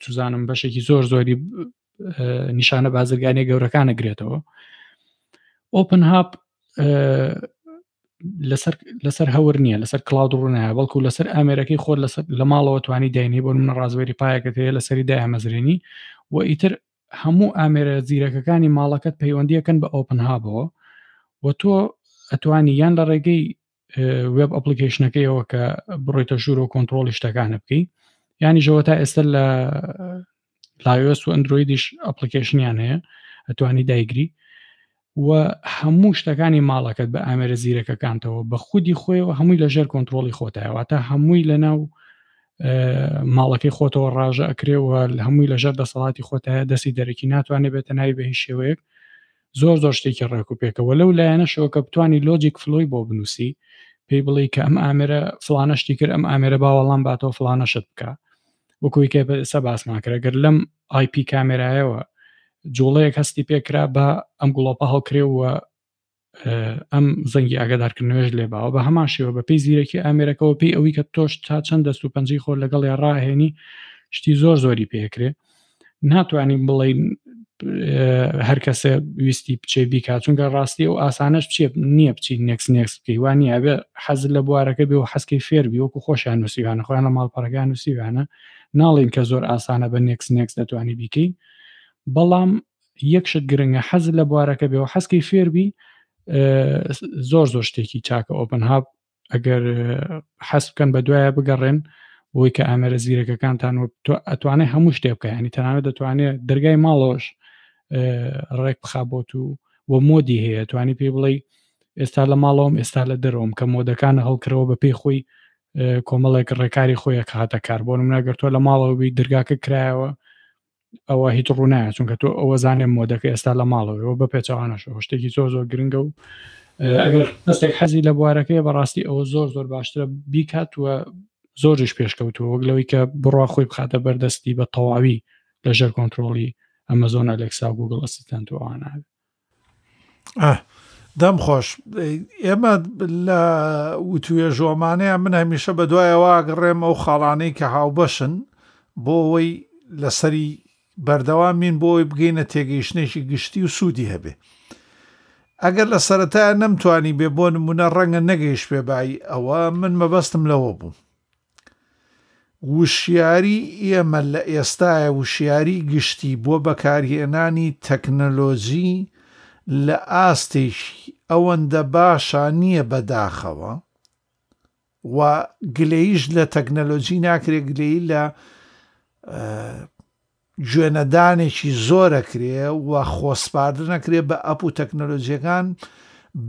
توزانم بەشێکی زۆر زۆری نیشانە بازرگانی گەورەکانە گرێتەوە ئۆپن هاپ لەسەر هەور نییە لەسەر کلااود ڕوونایە بەڵکو لەسەر ئامێرەکەی خۆر لەسەر لە ماڵەوە توانی داینی بۆ منە ڕازوێری پایەکەت هەیە لەسەری دای ئەمەزرێنی و ئیتر هەموو ئامێرە زیرەکەەکانی ماڵەکەت پەیوەندیەکەن بە ئۆپن هابەوە و تۆ ئەتوانی یان لە ڕێگەی وب ئەپلیکیشنەکەیەوە کە بڕیتە ژوور و کۆنتترۆلی شتەکانە بکەی ینی ژەوە تا ئێستا لە لاوس و ئەندرویدیش ئەپلیکیشنیان هەیە ئەتوانی دایگری و هەموو شتەکانی ماڵەکەت بە ئامێرە زیرەکەکانتەوە بە خودی خۆیەوە هەمووی لەژێر کۆنتترۆلی خۆتایەوە تا هەمووی لە ناو ماڵەکەی خۆتەوە ڕژە ئەکرێەوە هەمووی لەژەر دەسەڵاتی خۆتایە دەستی دەرەکی ناتوانێت بێتە ناوی بە هیچ شێوەیەک زۆر زۆر شتێکی ڕێکوپێکەوە لەو لایەنەشەوە کە بتانی لۆجیک فلۆی بۆ بنووسی پێی بڵی کە ئەم ئامێرە فلانە شتی کرد ئەم ئامێرە باوەڵام باتەوە فلانەشت بکە وەکوی کە سە باسماکرەگەر لەم آیپ کامێرایەوە جوڵەیەک هەستی پێکرا بە ئەم گوڵۆپە هەڵکرێوە ئەم زەنگی ئاگدارکردنوێژ لێباوە بە هەمان شێوە بە پێی زیرەکی ئامێرەکەەوە پێی ئەوی کە تۆش تا چەند دەست و پەنجی خۆر لەگەڵی ڕاهێنی شتی زۆر زۆری پێکرێ ناتوانین بڵین هەر کەسە ویستی بچێ بیکات چونکە ڕاستی و ئاسانش بچێ نییە بچین نکس نکس بکەی وانی ئەبێ حەزل لە بوارەکە بێ و حەسکی فێربی وەکو خۆشیان نووسیوانە خۆیان لە ماڵپەرگان نووسیوانە ناڵین کە زۆر ئاسانە بە نکس نکس دەتوانی بیکەی بەڵام یەکشت گرنگە حەزل لە بوارەکە بێ و حەسکی فێربی زۆر زۆر شتێکی چاکە ئۆپن هاب ئەگەر حەس بکەن بە دوایە بگەڕێن بۆی کە ئامەرە زیرەکەکانتان و ئەتوانێت هەموو شتێ بکە ینی تەنانە دەتوانێت دەرگای ماڵەوەش ڕێک بخابۆت و وە مۆدی هەیە توانی پێ بڵێ ئێستا لە ماڵەوەم ئێستا لە دەرەوەم کە مۆدەکانە هەڵکرەوە بە پێی خۆی کۆمەڵێک ڕێکاری خۆیەکە هاتە کار بۆ ناگەرتۆ لە ماڵەوەبی دەرگاکە کرایەوە ئەوە هیچ ڕوونایە چونکە تۆ ئەوە زانێ مۆدەکە ئێستا لە ماڵەوەەوە بە پێچوانەشەوە شتێکی زۆر زۆر گرنگە و ئەگەر دەستێک حەزی لە بوارەکەی بەڕاستی ئەوە زۆر زۆر باشترە بیکاتوە زۆرش پێشکەوتوە وەک لەوەی کە بڕوا خۆی بخاتە بەردەستی بە تەواوی لە ژەر کۆنتترۆلی ئەمەزۆن ئەلێکسا گوگل ئەسیستنت و ئەوانە دەم خۆش ئێمە لە وتوێ ژۆمانەیە من هەمیشە بە دوایەوە گەڕێم ئەو خاڵانەی کە هاوبەشن بۆ ئەوەی لەسەری بەردەوام مین بۆی بگەینە تێگەیشتێکی گشتی و سوودی هەبێ ئەگەر لە سەرەتای نەمتوانی بێ بۆ نمونە ڕەنگە نەگەیش پێبایی ئەوە من مەبەستم لەوە بوو وشیاری ئێمە لە ئێستاە وشیاری گشتی بۆ بەکارهێنانی تەکنەلۆژی لە ئاستێکی ئەوەندە باشە نییە بەداخەوە و گلەیش لە تەکنەلۆژی ناکرێت گلەی لە گوێنەدانێکی زۆرەکرێ و خۆسپاردن نەکرێت بە ئەپ و تەکنەلۆژیەکان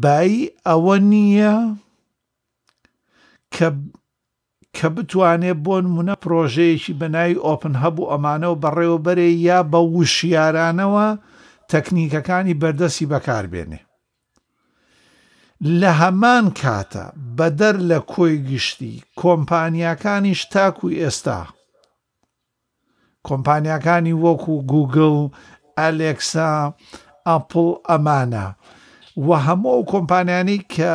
بای ئەوە نییە کە کە بتوانێت بۆن منە پرۆژەیەکی بەناوی ئۆپن هەبوو ئەمانە و بەڕێوەبەرێ یا بە وشیارانەوە تەکنیکەکانی بەردەسی بەکاربێنێ لە هەمان کاتە بەدەر لە کۆی گشتی کۆمپانیاکانیش تاکوی ئێستا کۆمپانیاکانی وەکو گوگل ئەلێکسا ئەپل ئەمانە و هەموو ئەو کۆمپانیانی کە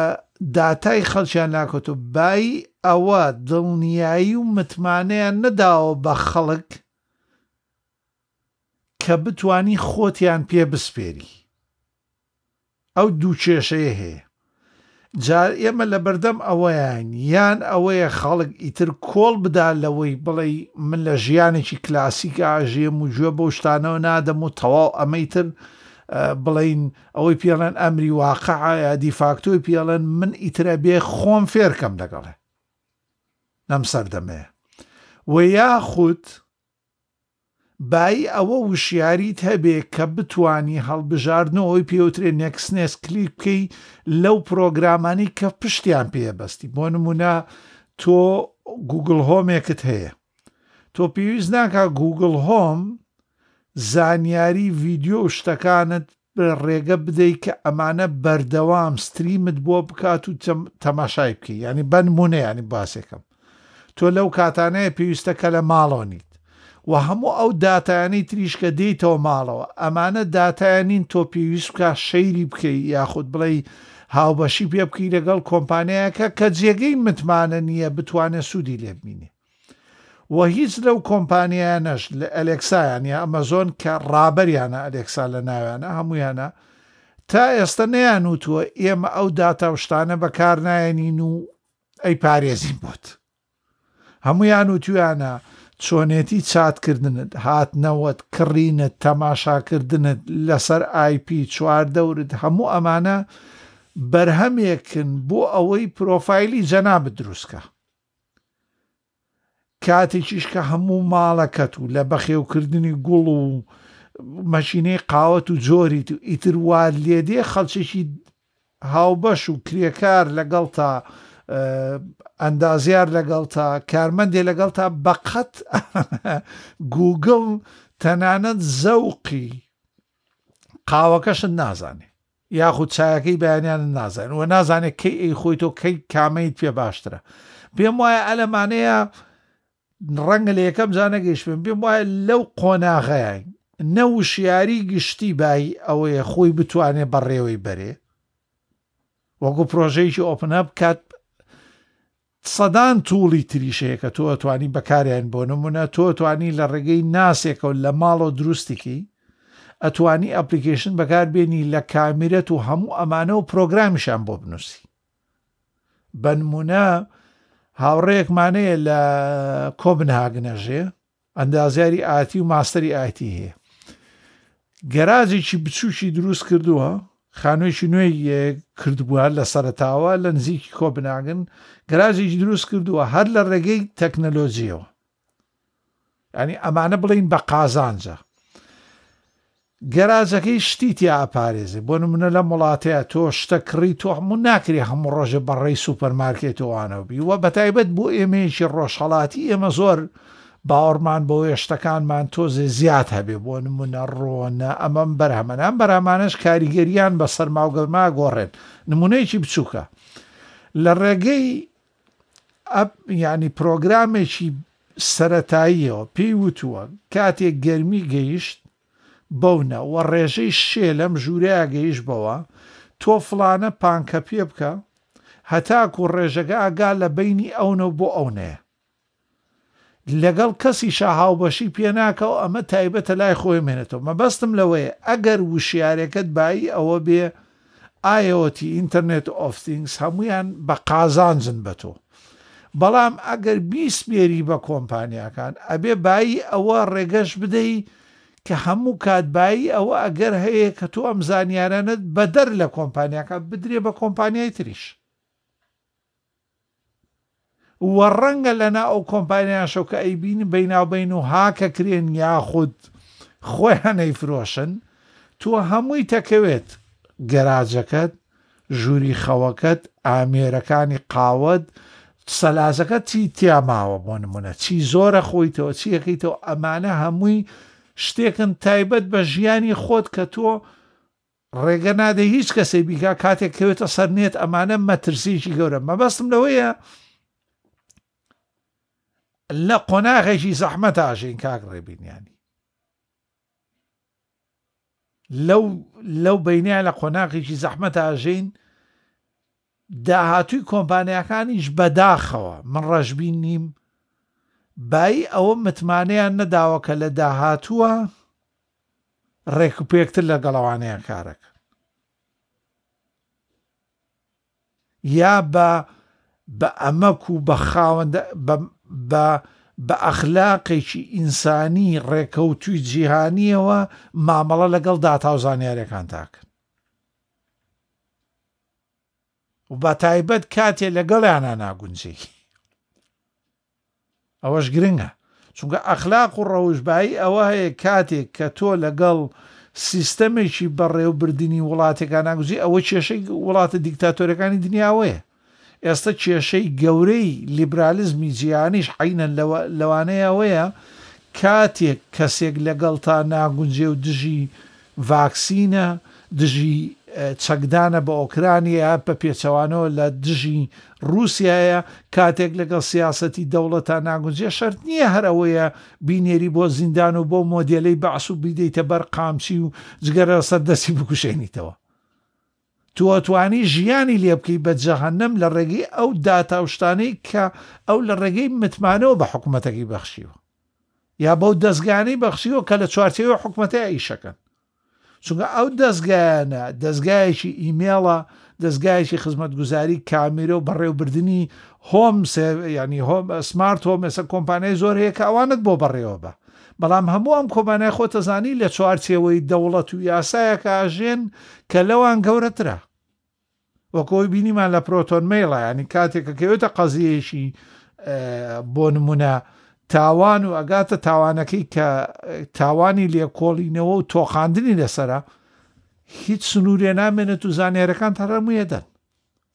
داتای خەڵکیان ناکۆتۆ بای ئەوە دڵنیایی و متمانەیان نەداوە بە خەڵک کە بتانی خۆتیان پێ بسپێری ئەو دوو کێشەیە هەیە جار ئێمە لە بەردەم ئەوەیان یان ئەوەیە خەڵک ئیتر کۆڵ بدا لەوەی بڵێ من لە ژیانێکی کلاسیک ئاژێم و گوێ بۆ شتانەوە نادەم و تەواو ئەمەیتر بڵین ئەوەی پیاڵەن ئەمری واقعە دیفاکتۆی پیاڵەن من ئیترە بێ خۆم فێرکەم لەگەڵێ نەم سەردەمەیە و یاخود بای ئەوە وشیاریت هەبێ کە بتانی هەڵبژاردنەوەی پێوترێ نەکسنێس کلی بکەی لەو پرۆگرامانی کە پشتیان پێبەستی بۆ نمونە تۆ گوگل هۆمێکت هەیە تۆ پێویست ناکە گوگل هۆم زانیاری ڤیددیو شتەکانت ڕێگە بدەیت کە ئەمانە بەردەوام ستریمت بۆ بکات و تەماشای بکە ینی بەن مونەیانی باسێکم تۆ لەو کاتانەیە پێویستە کە لە ماڵۆنیت و هەموو ئەو دااتانی تریشکە دیتەوە ماڵەوە ئەمانە دااتایانین تۆ پێویست بکە شەیری بکەی یاخود بڵێ هاوبەشی پێ بکەی لەگەڵ کۆمپانیایەکە کە جێگەی متمانە نییە بتوانێت سوودی لێبینێ وە هیچ لەو کۆمپانیایانەش لە ئەلێکسایان یا ئەمەزۆن کە ڕابەریانە ئەلێکسا لە ناویانە هەمویانە تا ئێستا نەیان وتووە ئێمە ئەو داتا شتانە بەکار نایەنین و ئەی پارێزیم بۆت هەمویان وتویانە چۆنێتی چاتکردنت هاتنەوەت کڕینت تەماشاکردنت لەسەر آیP چوار دەورت هەموو ئەمانە بەرهەمێکن بۆ ئەوەی پرۆفایلی جەنا بدروستکە کاتێکیش کە هەموو ماڵەکەت و لە بەخێوکردنی گوڵ و مەشینەی قاوەت و جۆریت و ئیتروال لێدێ خەڵچێکی هاوبەش و کرێکار لەگەڵ تا ئەندازیار لەگەڵ تا کارمەندێ لەگەڵ تا بەقەت گوگڵ تەنانەت زەوقی قاوەکەشت نازانێ یاخود چایەکەی بەیانیان نازانێت وە نازانێت کەی ئەی خۆی تۆ کەی کامەیت پێ باشترە پێم وایە ئەلەمانەیە ڕەنگە لە یەکەم جانەگەیشتم پێم وایە لەو قۆناغەیە نەوشیاری گشتی بای ئەوەیە خۆی بتوانێ بەڕێوەی بەرێ وەکو پرۆژەیەکی ئۆپنە بکات سەدان توڵی تریشەیە کە تۆ ئەتوانی بەکاریان بۆ نمونە تۆ توانی لە ڕێگەی ناسێکەوە لە ماڵەوە دروستیکی ئەتوانی ئەپلیکیشن بەکاربیێنی لە کامیرەت و هەموو ئەمانە و پرۆگرامیشان بۆ بنووسی بنمونە هاوڕەیەکمانەیە لە کۆبنهاگنەژێ ئەندازیاری ئاتی و ماستەری ئاتی هەیە گەرازێکی بچوشی دروست کردووە خانوێکی نوێی کردبووە لە سەرتاوە لە نزیکی کۆبناگن گەرازێکی دروست کردووە هەر لە ڕێگەی تەکنەلۆزیەوە ینی ئەمانە بڵین بە قازانجە گەراجەکەی شتی تیا ئاپارێزێ بۆ نمونە لە وڵاتەیە تۆ شتە کڕی تۆ هەموو ناکری هەموو ڕۆژە بەڕێی سوپەرمارکێتەوەوانە بی وە بەتایبەت بۆ ئێمەیەکی ڕۆژهڵاتی ئێمە زۆر باوەڕمان بەوەی شتەکانمان تۆزێ زیاد هەبێ بۆ نمونە ڕۆنە ئەمەم بەرهەمەنان بەرامانش کاریگەریان بە سەرماوگەرما گۆڕێن نمونەیەکی بچووکە لە ڕێگەی ینی پرۆگرامێکی سەتاییەوە پێی وتووە کاتێک گەرمی گەیشت بەونە وە ڕێژەی شێ لەم ژوورەیە گەیش بەوە تۆ فلانە پانکە پێ بکە هەتاکو ڕێژەکە ئاگا لە بینی ئەوە بۆ ئەوەیە لەگەڵ کەسی شاهاوبەشی پێناکە و ئەمە تایبەتە لای خۆی مێنێتەوە مەبەستم لەوەیە ئەگەر وشیارەکەت بایی ئەوە بێ ئایەوەتی ئینتەرنێت ئۆفتینگس هەمویان بە قازانزن بە تۆ بەڵام ئەگەر بیسمێری بە کۆمپانیاکان ئەبێ بایی ئەوە ڕێگەش بدەی کە هەموو کاتبایی ئەوە ئەگەر هەیە کە تۆ ئەم زانیارانت بەدەر لە کۆمپانیاکە بدرێ بە کۆمپانیای تریش وە ڕەنگە لەنا ئەو کۆمپانیان شەکە ئەیبین بیناوبین و هاکە کرێن یاخود خۆیانەی فرۆشن تۆ هەمووی تەکەوێت گەراجەکەت ژووری خەوەکەت ئامێرەکانی قاوت سەلازەکە چی تیاماوە بۆ نمونە چی زۆرە خۆیتەوە چیەکەیتەوە ئەمانە هەمووی شتێکن تایبەت بە ژیانی خۆت کە تۆ ڕێگە نادە هیچ کەسی بیکا کاتێک کەوێتە سەرنێت ئەمانە مەترسیی گەورە مەبەستم لەوەیە لە قۆناغێکی زەحمەت ئاژین کاک ڕێبینیانی لەو لەو بینیان لە قۆناغێکی زەحمەت ئاژین داهاتووی کۆمپانیەکانیش بەداخەوە من ڕەژبین نیم بای ئەوە متمانەیان نەداوە کە لە داهاتووە ڕێک و پێکتر لە گەڵەوانەیە کارەکە یا بە بە ئەمەک و بە خاوەندە بە بە ئەخلاقێکی ئینسانی ڕێکەوتوی جیهانیەوە مامەڵە لەگەڵ داتاوزانیارەکان تاکن و بە تایبەت کاتێ لەگەڵیانە ناگونجێکی ئەوەش گرنگە چونکە ئەخلاق و ڕەوژبایی ئەوە هەیە کاتێک کە تۆ لەگەڵ سیستەمێکی بەڕێوبردننی وڵاتەکان ناگوزی ئەوە کێشەی وڵاتە دیکتاتۆرەکانی دنیاوەیە ئێستا کێشەی گەورەی لیبرالیزمی جیانیش حینە لەوانەیەوەیە کاتێک کەسێک لەگەڵ تا ناگونجێ و دژی ڤاکسینە دژی چەکدانە بە ئۆکرانیا بە پێچەوانەوە لە دژی رووسایە کاتێک لەگەڵ سیاستی دەوڵەت تا ناگونجێ شەر نییە هەرەوەیە بینێری بۆ زیندان و بۆ مۆدیلەی بەعس و بیدەیتە بەر قامچی و جگەرە سەردەسی بکوشێنیتەوە تووەتوانی ژیانی لێ بکەی بە جەهنم لە ڕێگەی ئەو داتاوشتانەی کە ئەو لە ڕێگەی متمانەوە بە حکوومەتەکی بەخشیوە یا بەو دەستگانەی بەخشیەوە کە لە چوارچەوە حکوومەتەیە ئیشەکەن چونکە ئەو دەستگایانە دەستگایەکی ئیمێڵە دەستگایکی خزمەت گوزاری کامیرە و بەڕێوبردننی هۆم ینی هۆم سمارت هۆم ێسە کۆمپانای زۆر هەیەکە ئەوانت بۆ بەڕێوە بە بەڵام هەموو ئەم کۆمانای خۆتەزانی لە چوارچێەوەی دەوڵەت و یاسایەکە ئاژێن کە لەوان گەورەترە وەکۆی بینیمان لە پرۆتۆن میڵە ینی کاتێکەکەوێتە قەزیەشی بۆ نمونە تاوان و ئەگاتە تاوانەکەی کە تاوانی لێکۆڵینەوە و تۆخاندنی لەسرە هیچ سنوورێ نامێنێت و زانێرەکان هەرەمویەدەن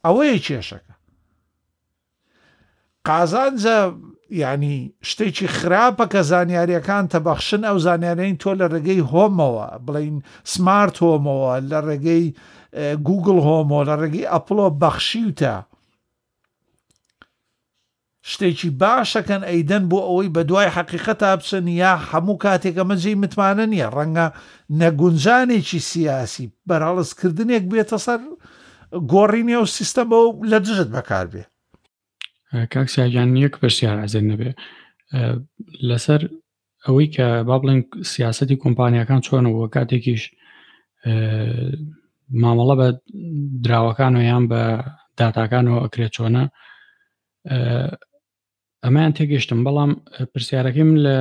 ئەوەیە کێشەکە قازانجە ینی شتێکی خراپە کە زانیاریەکان تەبەخشن ئەو زانیارین تۆ لە ڕێگەی هۆمەوە بڵین سمارت هۆمەوە لە ڕێگەی گوگل هۆمۆ لە ڕێگەی ئەپلۆ بەخشیوتە شتێکی باشەکەن ئەیدەن بۆ ئەوەی بە دوای حقیقەت ئاپسن یا هەموو کاتێکە مەجێ متمانە نییە ڕەنگە نەگونجانێکی سیاسی بەراڵستکردنێک بێتە سەر گۆڕینیە و سیستەم بە لە دژت بەکار بێ کاکسیاگیان یەک پرسیار ئازر نەبێ لەسەر ئەوەی کە با بڵێن سیاستی کۆمپانیەکان چۆنەوە کاتێکیش مامەڵە بە دراوەکان و یان بە داتاکانەوە ئەکرێت چۆنە ئەمایان تێگەشتم بەڵام پرسیارەکەیم لە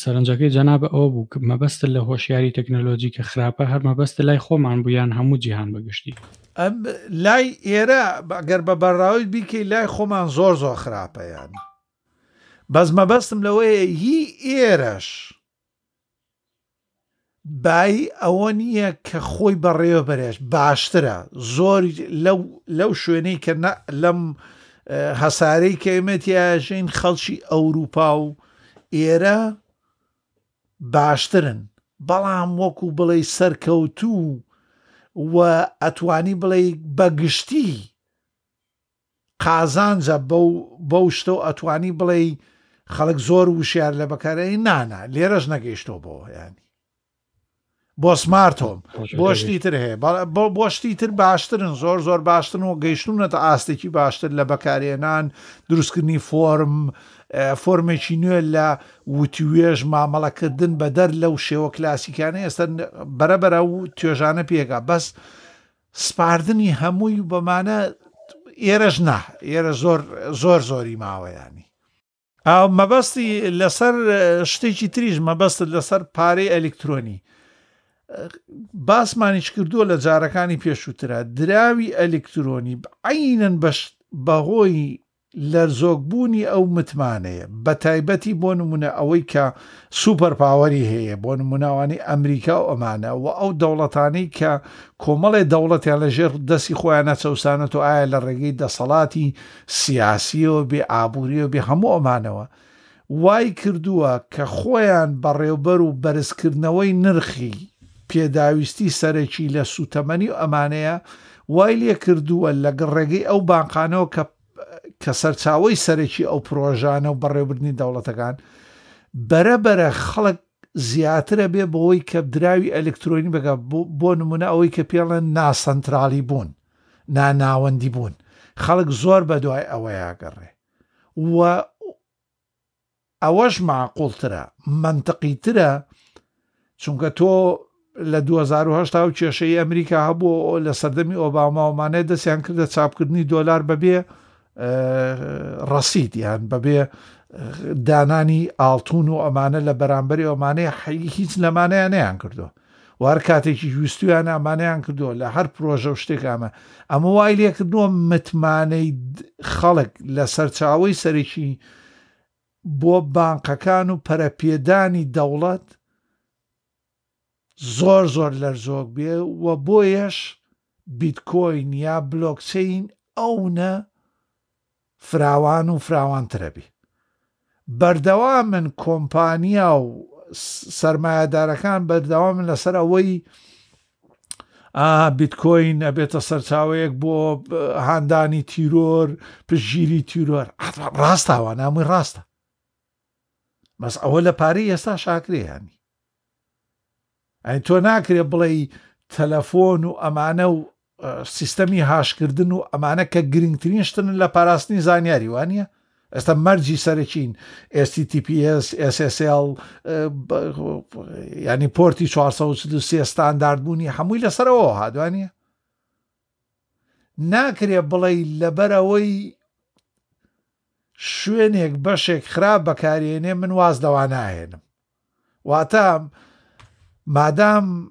سەرنجەکەی جەناب ئەوە بوو مەبەستە لە هۆشیاری تەکنەلۆژی کە خراپە هەرمە بەستە لای خۆمان بوویان هەموو جیهان بەگشتی لای ئێرە گەر بە بەڕاوی بیکەی لای خۆمان زۆر زۆر خراپەیان بەس مەبەستم لەوەیە هی ئێرەش بای ئەوە نییە کە خۆی بەڕێوە بەرێش باشترە زۆر لەو شوێنەی کە لەم هەسارەی کەمەتیژین خەڵکی ئەوروپا و ئێرە باشترن بەڵام وەکو بڵێ سەرکەوتوو و ئەتوانی بڵێ بەگشتی قازانجە بەو شتە و ئەتوانی بڵێ خەڵک زۆر وشار لە بەکارەی نانە لێرەش نەگەیشتەوە بۆ ینی بۆ سمارت هۆم بۆشتی تر هەیە بۆشتی تر باشترن زۆر زۆر باشتن و گەیشتونەتە ئاستێکی باشتر لە بەکارێنان دروستکردنی فۆرم فۆرمێکی نوێ لە وتیێژ مامەڵەکردن بە دەر لەو شێوە کلاسیکانە ئێستا بەرەبرە و توێژانە پێگا بەس سپاردننی هەمووی بەمانە ئێرەش نا ئێرە زۆر زۆری ماوەیانی ئاو مەبەستی لەسەر شتێکی تریژ مەبەستت لەسەر پارەی ئەلکترۆنی باسمانیش کردووە لە جارەکانی پێشووترا دراوی ئەلکترۆنی عینەن بەهۆی لەرزۆکبوونی ئەو متمانەیە بە تایبەتی بۆ نمونە ئەوەی کە سوپەرپاوەری هەیە بۆ نموناوانی ئەمریکا و ئەمانە و ئەو دەوڵەتانی کە کۆمەڵێ دەوڵەتیان لەژێر دەستی خۆیانە چەسانەت و ئایا لە ڕێگەی دەسەڵاتی سیاسیەوە بێ ئابوووریەوە بێ هەموو ئەمانەوە وای کردووە کە خۆیان بەڕێوبەر و بەرزکردنەوەی نرخی پێداویستی سەرەکی لە سوتەمەنی و ئەمانەیە وای لێ کردووە لە گڕێگەی ئەو بانقانەوە کە کە سەرچاوی سەرەکی ئەو پرۆژانە و بەڕێبرنی دەوڵەتەکان بەرەبەرە خەڵک زیاترە بێ بەوەی کە دراوی ئەلکترۆنی بگە بۆ نمونە ئەوەی کە پێڵەن ناسەنترالی بوون ناناوەندی بوون خەڵک زۆر بە دوای ئەوەیە گەڕێ وە ئەوەش معقولترە منتەقیترە چونکە تۆ لە 2010 و کێشەی ئەمریکا هەبوو لە سەردەمی ئۆباماومانەیە دەستیان کردە چاپکردنی دۆلار بەبێ ڕسیید یان بەبێ دانانی ئاڵتون و ئەمانە لە بەرامبەری ئەومانەیە حەی هیچ لەمانەیان نیان کردو وار کاتێکی جوستویان ئامانیان کردووە لە هەر پرۆژە و شتێک ئامە ئەمە وای لێکردووە متمانەی خەڵک لە سەرچاوی سەرێکی بۆ بانقەکان و پەرەپێدانی دەوڵەت زۆر زۆر لەر زۆک بێ و بۆیەش بیتکۆین یا بلۆکچین ئەوە فراوان و فراوانترەبی بەردەوا من کۆمپانیا و سرمایهدارەکان بەردەوا من لەسەر ئەوەی بیتکۆین ئەبێتە سەرچاوەیەک بۆ هەندانی تیرۆر پژگیری تیرۆر ڕاستاوە نامی ڕاستە مەس ئەوە لە پارەی ئێستا شاکرێ هەنی ئەین تۆ ناکرێ بڵێ تەلەفۆن و ئەمانە و سیستەمی هاشکردن و ئەمانە کە گرنگترین شتن لە پاراستنی زانیاری وانە ئێستا مەرجی سەرچین STTPS SSL ینی پۆرتی 4 ستاندارد بوونی هەمووی لەسەرەوە هادوانە ناکرێ بڵێ لەبەرەوەی شوێنێک بەشێک خراپ بەکارێنێ من واز دەوانایێنم واتە مادام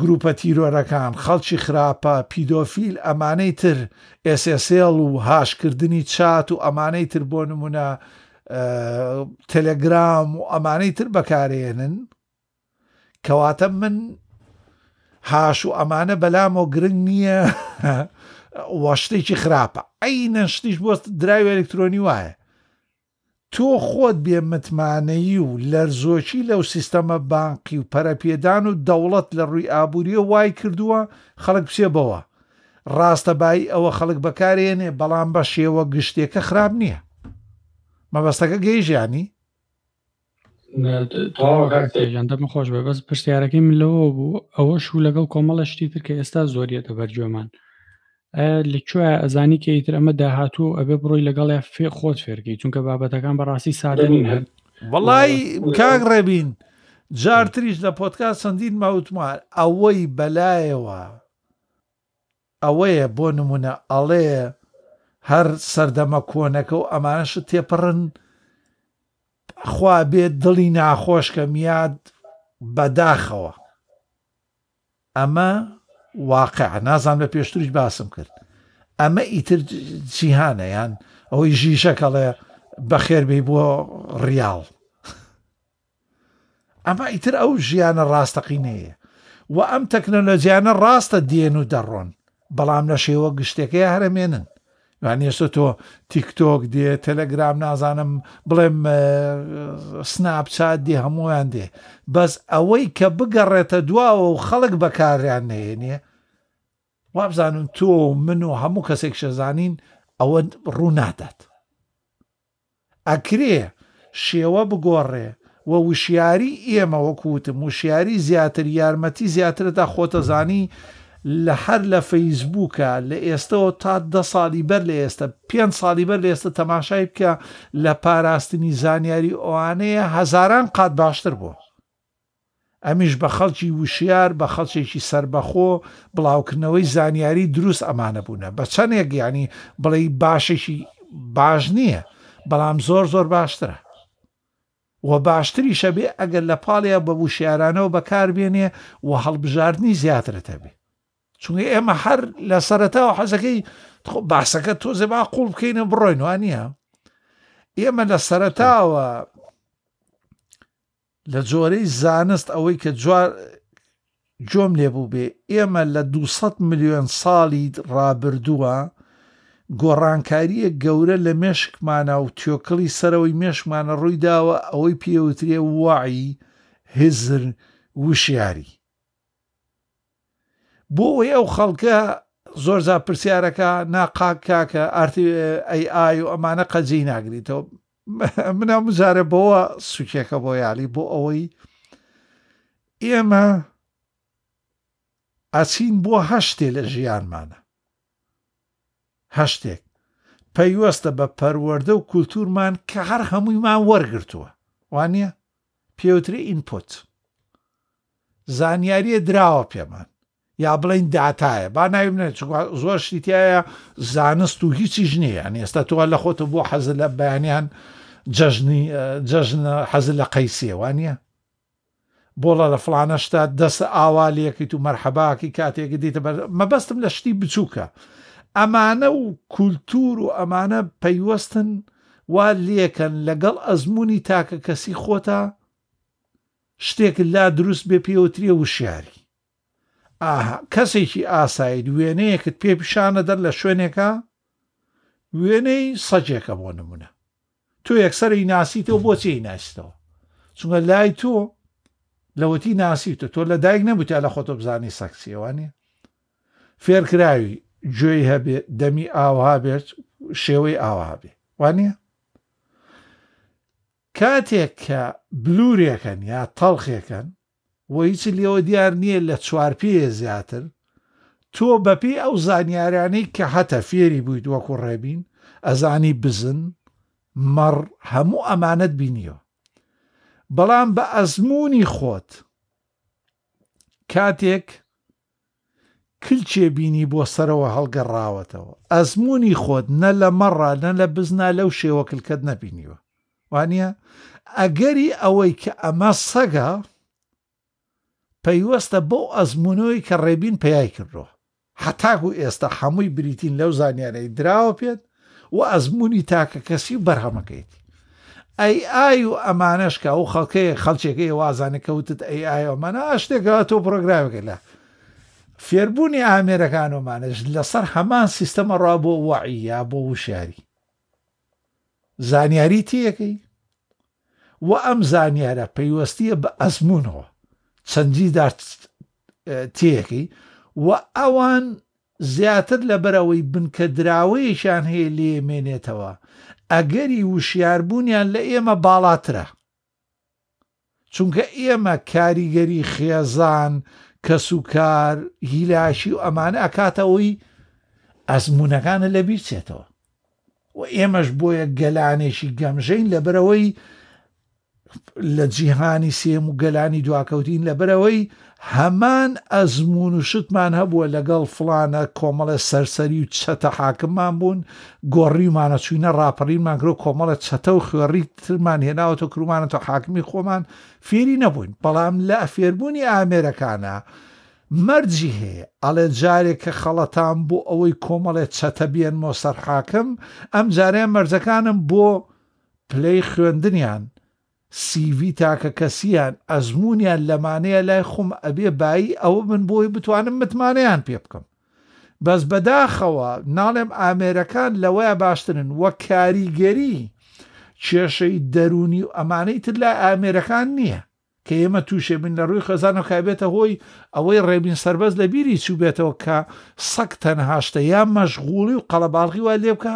گروپە تیرۆرەکان خەڵکی خراپە پیدۆفیل ئەمانەی تر ئسسL و هاشکردنی چات و ئەمانەی تر بۆ نمونە تەلەگرام و ئەمانەی تر بەکارێنن کەواتە من هاش و ئەمانە بەلامەوە گرنگ نییە وەشتێکی خراپە ئەی نەشتیش بۆ درای ئەلکترۆنی وایە تۆ خۆت بێمتمانەیی و لەرزۆکی لەو سیستەمە بانقی و پەرەپێدان و دەوڵەت لە ڕووی ئابوووریە وای کردووە خەڵک بسێبەوە ڕاستەبایی ئەوە خەڵک بەکارێنێ بەڵام بە شێوە گشتێکە خراپ نییە مەبەستەکە گەیژیانی ژاندەمە خۆش بە بەس پرسیارەکەی من لەوە بوو ئەوە شو لەگەڵ کۆمەڵە شتی تر کە ئێستا زۆریەتە بەرجێمان. لەکوێ ئەزانی کە ئیتر ئەمە داهاتوو ئەبێ بڕۆی لەگەڵ فێ خۆت فێرگی چونکە بابەتەکان بەڕاستی سادەنین هەن وڵی کاک ڕێبین جار تریش لە پۆتکات سندین ماوتمار ئەوەی بەلایەوە ئەوەیە بۆ نمونە ئەڵێ هەر سەردەمە کۆنەکە و ئەمانش تێپڕن خوا بێت دڵی ناخۆشکە میاد بەداخەوە ئەمە واقع نازان لە پێشتریش باسم کرد ئەمە ئیتر جیهانەیان ئەوەی ژیشەکەڵێ بەخێربی بۆ ریال ئەمە ئیتر ئەو ژیانە ڕاستەقینەیە و ئەم تەکنەلۆجییانە ڕاستە دێن و دەڕۆن بەڵام لە شێوە گشتێکەکەی هەرمێنن یانێشتا تۆ تیکتۆک دێ تەلەگرام نازانم بڵێم سناپچات دێ هەمویان دێ بەس ئەوەی کە بگەڕێتە دواوە و خەڵک بەکاریان نێنێ وابزانن تۆ من و هەموو کەسێک شەزانین ئەوە ڕوو نادات ئەکرێ شێوە بگۆڕێ وە وشیاری ئێمە وەکوتم وشیاری زیاتر یارمەتی زیاتردا خۆتەزانی لە هەر لە فەیسبووکە لە ئێستەوە تا ده ساڵی بەر لە ئێستا پێ ساڵی بەر لە ئێستا تەماشای بکە لە پاراستنی زانیاری ئەوانەیە هەزاران قات باشتر بوو. ئەمیش بە خەڵکی وشیار بە خەڵچێکی سربەخۆ بڵاوکردنەوەی زانیاری دروست ئەمانە بوونە بە چەندێک ینی بڵێ باشێکی باش نییە بەڵام زۆر زۆر باشترە و باشتری شەبێ ئەگەر لە پاڵیا بە وشیارانەوە بەکار بێنێ و هەڵبژاردننی زیاترەتە بێ چونگە ئێمە هەر لە سەرەتاوە حەزەکەی باسەکە تۆ زێبا قوڵ بکەینە بڕۆین وانە ئێمە لە سەرتاوە لە جۆرەی زانست ئەوەی کە جوار جۆم لێبوو بێ ئێمە لە 200 میلیۆن ساڵی ڕابردووە گۆڕانکاریە گەورە لە مێشکمانە و تیۆکڵی سەرەوەی مێشمانە ڕووی داوە ئەوەی پێوترێ وعی هزر وشیاری بۆ ئەوەی ئەو خەڵکە زۆر زا پرسیارەکە ناقاک کاکە ئارتی ئەی ئای و ئەمانە قەجی ناگریتەوە منە مزارە بەوە سوکێکە بۆ یالی بۆ ئەوەی ئێمە ئاسین بۆ هەشتێ لە ژیانمانە هەشتێک پەیوەستە بە پەروەەردە و کولتورمان کە هەر هەموویمان وەرگرتووە وانە پێوتری ئینپۆت زانیاریە دراوە پێمان یا بڵین داتایە با نایم زۆر شتیایە زانست و هیچی ژنێ یان ئێستا تووە لە خۆتە بۆ حەزە لە بەیانیان جژنی جژنە حەزل لە قەیسیێوانە بۆڵە لە فلانەشتا دەست ئاوالیەکی و مەرحەباکی کاتێکی دیتە مەبەستم لە شتی بچووکە ئەمانە و کولتور و ئەمانە پەیوەستن وا لێکن لەگەڵ ئەزمموی تاکە کەسی خۆتە شتێک لا دروست بێ پێوتریە و شیاری کەسێکی ئاسایی وێنەیەکت پێ پیشانە دەر لە شوێنێکە وێنەی سەجێکە بۆ نمونە تۆ یەکسەری ناسییتەوە بۆچی ناستەوە چونگە لای تۆ لەوەتی ناسیتە تۆ لە دایک نەبووتیا لە خۆتۆ بزانانی سەکسیەوەنی فێرکراوی گوێی هەبێ دەمی ئاوها بێت شێوەی ئاوا بێ وانە کاتێک کە بلوورێکن یا تەڵخێکن وە هیچی لەوە دیار نییە لە چوارپێ زیاتر تۆ بەپی ئەو زانیارانەی کە هەتە فێری بوویت وەکو ڕێبین ئەزانی بزن مەڕ هەموو ئەمانەت بینیەوە بەڵام بە ئەزمموی خۆت کاتێک کلچێ بینی بۆ سەرەوە هەڵگەڕاوەتەوە ئەزمموی خۆت نە لە مەڕە نە لە بزنا لەو شێوە کلکت نەبینیوە وانە ئەگەری ئەوەی کە ئەمە سەگا پەیوەستە بۆ ئەزمونەوەی کە ڕێبین پیای کردەوە هەتاکو ئێستا هەمووی بریتین لەو زانیانەی دراوە پێت و ئەزمموی تاکە کەسی بەرهەمەکەیت ئەی ئای و ئەمانەشکە و خەڵکەی خەڵچێکی وازانەکەوتت ئەی ئایۆمانە شتێکەوە تۆ پرۆگراوەکە لە فێربوونی ئامێرەکانۆمانش لەسەر هەمان سیستەمە ڕا بۆ وعی یا بۆ وشاری زانیاری تیەکەی و ئەم زانیارە پەیوەستیە بە ئەزمونەوە چەندی دار تێکی و ئەوان زیاتر لە بەرەوەی بنکە دراوەیەشان هەیە لێمێنێتەوە ئەگەری وشیاربوونیان لە ئێمە باڵاترە چونکە ئێمە کاریگەری خێزان کەس و کار هیلاشی و ئەمانە ئەکاتەوەی ئەزمونونەکانە لە بیرچێتەوە و ئێمەش بۆیە گەلانێکی گەمژین لە بەرەوەی لە جیهانی سێم و گەلانی دواکەوتین لە بەرەوەی هەمان ئەزمون و شتمان هەبووە لەگەڵ فلانە کۆمەڵە سەرسەری و چەتە حاکممان بوون گۆڕیمانە چوینە ڕاپەڕینمان کرۆ کۆمەڵە چەتە و خوێڕی ترمان هێناوەتە کرومانەتە حاکمی خۆمان فێری نەبووین بەڵام لە ئەفێربوونی ئامێرەکانە. مەرجی هەیە ئەڵێ جارێک کە خەڵەتان بۆ ئەوەی کۆمەڵێ چەتە بێن مۆسەر حاکم ئەم جارەیە مەرجەکانم بۆ پلەی خوێندنیان سیV تاکە کەسییان ئەزمونیان لەمانەیە لای خۆم ئەبێ بایی ئەوە من بۆی بتوانم متمانەیان پێ بکەم بەس بەداخەوە ناڵێم ئامێرەکان لەوەیە باشترن وە کاریگەری کێشەی دەرونی و ئەمانەی تر لای ئامێرەکان نییە کە ئێمە تووشێ بن لە ڕووی خەزانە کابێتە هۆی ئەوەی ڕێبین سربەز لە بیری چوبێتەوە کە سەک تەنهاشتە یا مەشغوڵی و قەڵەباڵغی وای لێ بکە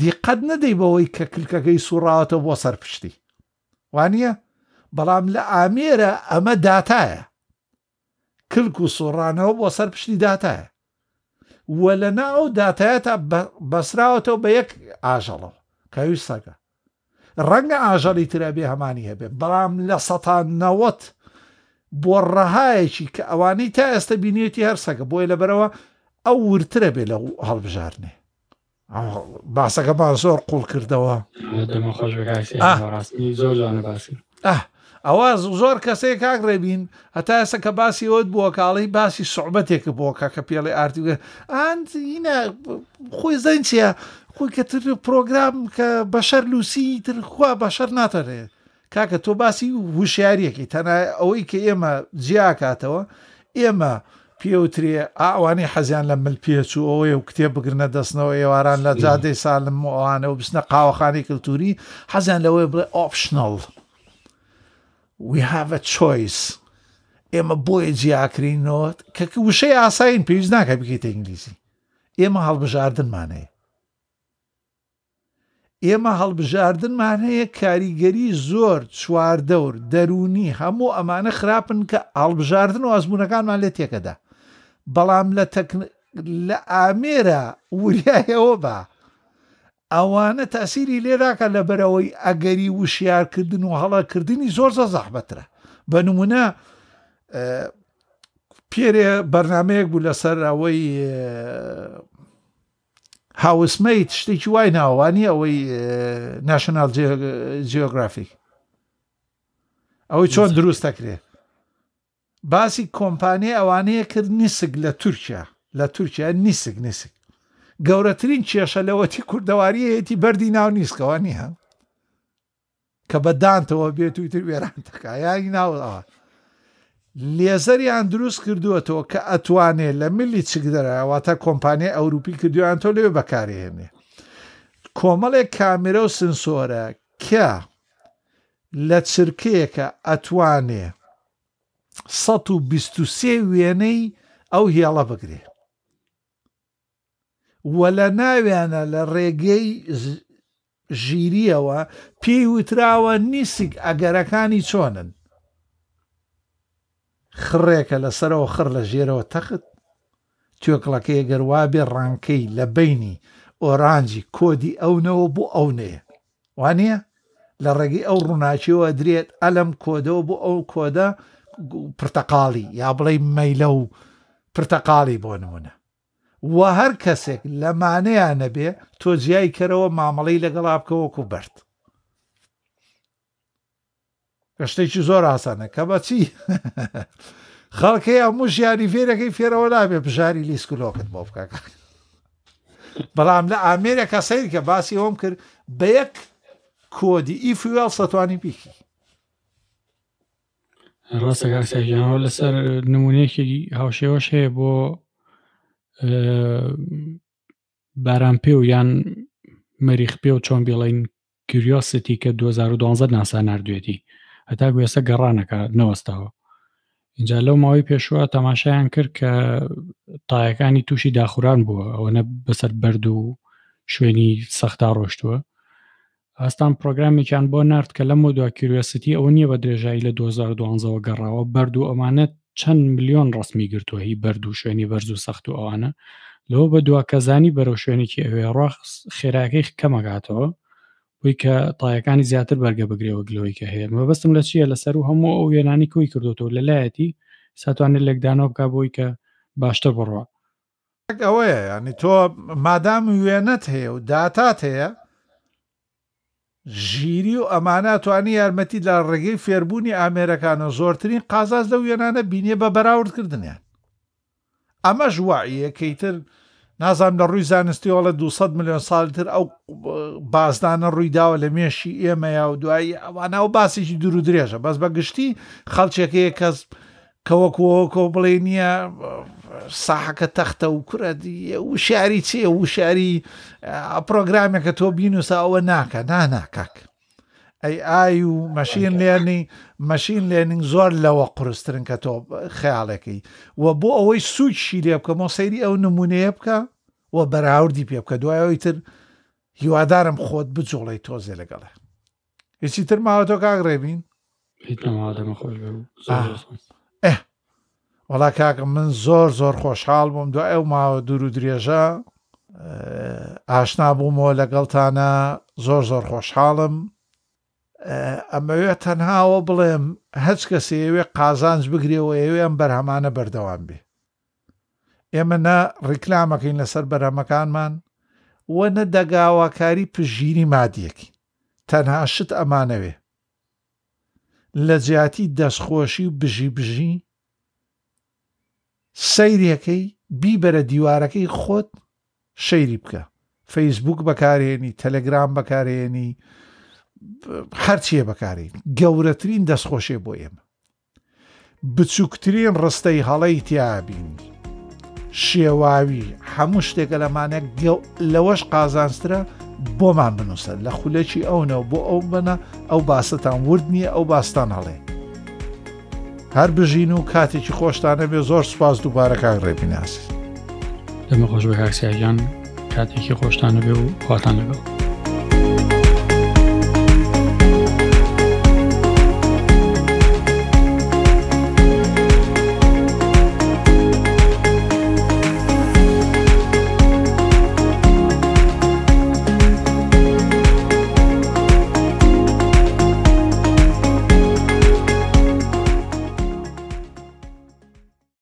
دیقەت نەدەی بەوەی کە کلکەکەی سوڕاوەتە بۆ سەر پشتی وانە بەڵام لە ئامێرە ئەمە داتایە کلک و سۆڕانەوە بۆ سەر پشتی داتایە وە لە ناو داتایە تا بەسراوەتەوە بە یەک ئاژەڵەوە کەویستەکە ڕەنگە ئاژەڵی ترەبێ هەمانی هەبێ بەڵام لە سەتانەوەت بۆ ڕەهایەکی کە ئەوانەی تا ئێستا بینێتی هەرسەکە بۆی لەبەرەوە ئەو ورترە بێ لە هەڵبژارنێ باسەکە با زۆر قوڵ کردەوە ئەوە زۆر کەسەیە کاک ڕێبین هەتا ئێستا کە باسی ئەوت بووە کاڵی باسی سوعبەتێکە بۆ کاکە پێڵی ئارتیگە ئاینە خۆی زەنچە خۆی کەتر پرۆگرام کە بەشەر لوسی ترخوا بەشەر ناتەڕێ کاکە تۆ باسی وشارەکی تەنای ئەوەی کە ئێمە جیاکاتەوە ئێمە پێوترێ ئاوانەی حەزیان لە ملپێچوو ئەوەیە و کتێب بگرنە دەستنەوە ئێواران لە جادەی سالم ئەوانە و بستە قاوەخانی کللتوری حەزیان لەوەی بڵێ ئۆپشنڵ we have a choice ئێمە بۆیە جیاکرینەوە کە وشەی ئاساین پێویست ناکە بکەیتە ئینگلیسی ئێمە هەڵبژاردنمانەیە ئێمە هەڵبژاردنمان هەیە کاریگەری زۆر چواردەور دەرونی هەموو ئەمانە خراپن کە هەڵبژاردن و ئازمونونەکانمان لێ تێکەدا بەڵام لە لە ئامێرە وریایەوە بە ئەوانە تاسیری لێراکە لە بەرەوەی ئەگەری وشیارکردن و هەڵەکردنی زۆر زە زەحمەترە بە نمونە پێرێ بەرنمەیەک بوو لەسەر ئەوەی هاوسمەیت شتێکی وای ناوانی ئەوەی ناشنال جیۆگرافیک ئەوەی چۆن دروست دەکرێت باسی کۆمپانیە ئەوانەیە کرد نیسک لە تورکیا لە تورکیا نیسک نیسک گەورەترین کێشە لەوەتی کووردەواریەتی بەری ناو نیسکەوانی هە کە بەدانتەوە بێت وتر وێران تکایانی ناوەوە لێزەریان دروست کردووەتەوە کە ئەتوانێت لە ملی چگدەرەواتە کۆمپانیای ئەوروپی کردویان تۆ لێوێ بەکارهێنێ کۆمەڵێک کامرە و سنسۆرە کە لە چرکەیەکە ئەتوانێ 123 وێنەی ئەو هێڵە بگرێ وە لە ناویانە لە ڕێگەی ژیریەوە پێی وتراوە نیسک ئەگەرەکانی چۆنن خڕێکە لەسەرەوە خڕ لە ژێرەوە تەخت توێکڵەکەی گەروا بێ ڕانکەی لە بینی ئۆرانجی کۆدی ئەونەوە بۆ ئەونەیە وانە لە ڕێگەی ئەو ڕووناچیەوە درێت ئەلم کۆدەوە بۆ ئەو کۆدە پرتەقاڵی یا بڵێ مەیلە و پرتەقاڵی بۆ نمونە و هەر کەسێک لەمانەیان نەبێ تۆ جیای کەرەوە مامەڵی لەگەڵا بکەوەکو بەرد شتێکی زۆر ئاسانە کە بەچی خەڵکەیە موژیانی فێرەکەی فێرەوە نابێ بژاری لیسکلۆکت بۆ بکەکە بەڵام لە ئامێرە کەسەیر کە باسی هۆم کرد بە یەک کۆدی ئیفیل سەتوانی پیکی ڕاستە کاکسایانەوە لەسەر نمونەیەکی هاوشێوەش هەیە بۆ باران پێ و یان مەریخ پێ و چۆن بێڵین کریۆسیتی کە 2012 ناسا نردوێتی هەتا گوێسە گەڕانەکە نەوەستەوە اینجا لەو ماوەی پێشوە تەماشایان کرد کە تایەکانی تووشی داخوران بووە ئەوەنە بەسەر بەرد و شوێنی سەختا ڕۆشتووە ئاستان پرۆگرامێکیان بۆ نرد کە لەم و دواکیرێسیتی ئەو نییە بە درێژایی لە 2012ەوە گەڕاوە بەردوو ئەمانەت چەند میلیۆن ڕستمی گرتووە هی بەردوو شوێنی بەرز و سەخت و ئەوانە لەوە بە دواکەزانی بەرەو شوێنێکی ئەوێ ڕاخ خێراکەی کەمەگاتەوە بووی کە تایەکانی زیاتر بەرگە بگرێەوە گلۆی کە هەیە مەبەستم لە چییە لەسەر و هەموو ئەو وێنانی کوی کردوەوە لەلایەتی ساتوانێت لەگدانەوە بک بۆی کە باشتر بڕوە ئەوەیە ینی تۆ مادام وێنەت هەیە و داتات هەیە ژیری و ئەماناتوانی یارمەتی لە ڕێگەی فێربوونی ئامێرەکانە زۆرترین قازاز لەو وێنانە بینیە بە بەراوردکردنیان ئەمە ژواعیە کەیتر نازانم لە ڕووی زانستیەوە لە 200 میلیۆن ساڵتر ئەو بازدانە ڕوویداوە لە مێشی ئێمەیا و دوایی ئەوانە و باسێکی دوور و درێژە بەس بە گشتی خەڵچێکەیە کەس کەوەکوەوە کۆ بڵێ نییە ساحەکە تەختە و کوردی وشاری چێ وشاری پرۆگرامێکە تۆ بینوسا ئەوە ناکە ناناکک ئەی ئای و مەشین لێنی مەشین لێننگ زۆر لەوە قرسترن کە تۆ خەیاڵەکەی وە بۆ ئەوەی سوچی لێ بکە مۆسەری ئەو نمونەیە بکە وە بەراوردی پێ بکە دوایەوەی تر هیوادارم خۆت بجوڵی تۆزێ لەگەڵە هیچی تر ماوە تۆ کاگڕێبین؟ هیچ نەماوە دەمە خۆش ئە وەڵا کاکم من زۆر زۆر خۆشحال بووم دو ئەو ماوە دوور و درێژە ئاشنا بوومەوە لەگەڵتانە زۆر زۆر خۆشحاڵم ئەمەوێت تەنهاوە بڵێم هەچ کەسێوێ قازانج بگرێەوە ئێوێ ئەم بەرهەمانە بەردەوام بێ ئێمە نە ڕیکلامەکەین لەسەر بەرهەمەکانمان وە نە دەگاواکاری پژگیری مادیەکی تەنها شت ئەمانەوێ لە جیاتی دەستخۆشی و بژی بژی سەیرەکەی بیبەرە دیوارەکەی خۆت شەیری بکە فەیسبوک بەکارێنی تەلەگرام بەکارێنی هەرچیە بەکارین گەورەترین دەستخۆشێ بۆ ئێمە بچووکترین ڕستەی هەڵەی تیابین شێواوی هەموو شتێکە لەمانە لەوەش قازانسترە بۆمان بنووسە لە خولەکی ئەوە بۆ ئەو بنە ئەو باستان وردنیە ئەو باستان هەڵێ هەر بژین و کاتێکی خۆشتانە بێ زۆر سپاس دووبارەکان ڕێبیناسی ئەمە خۆش بە کاکسیاگیان کاتێکی خۆشتانە بێ و خواتان لەگەڵ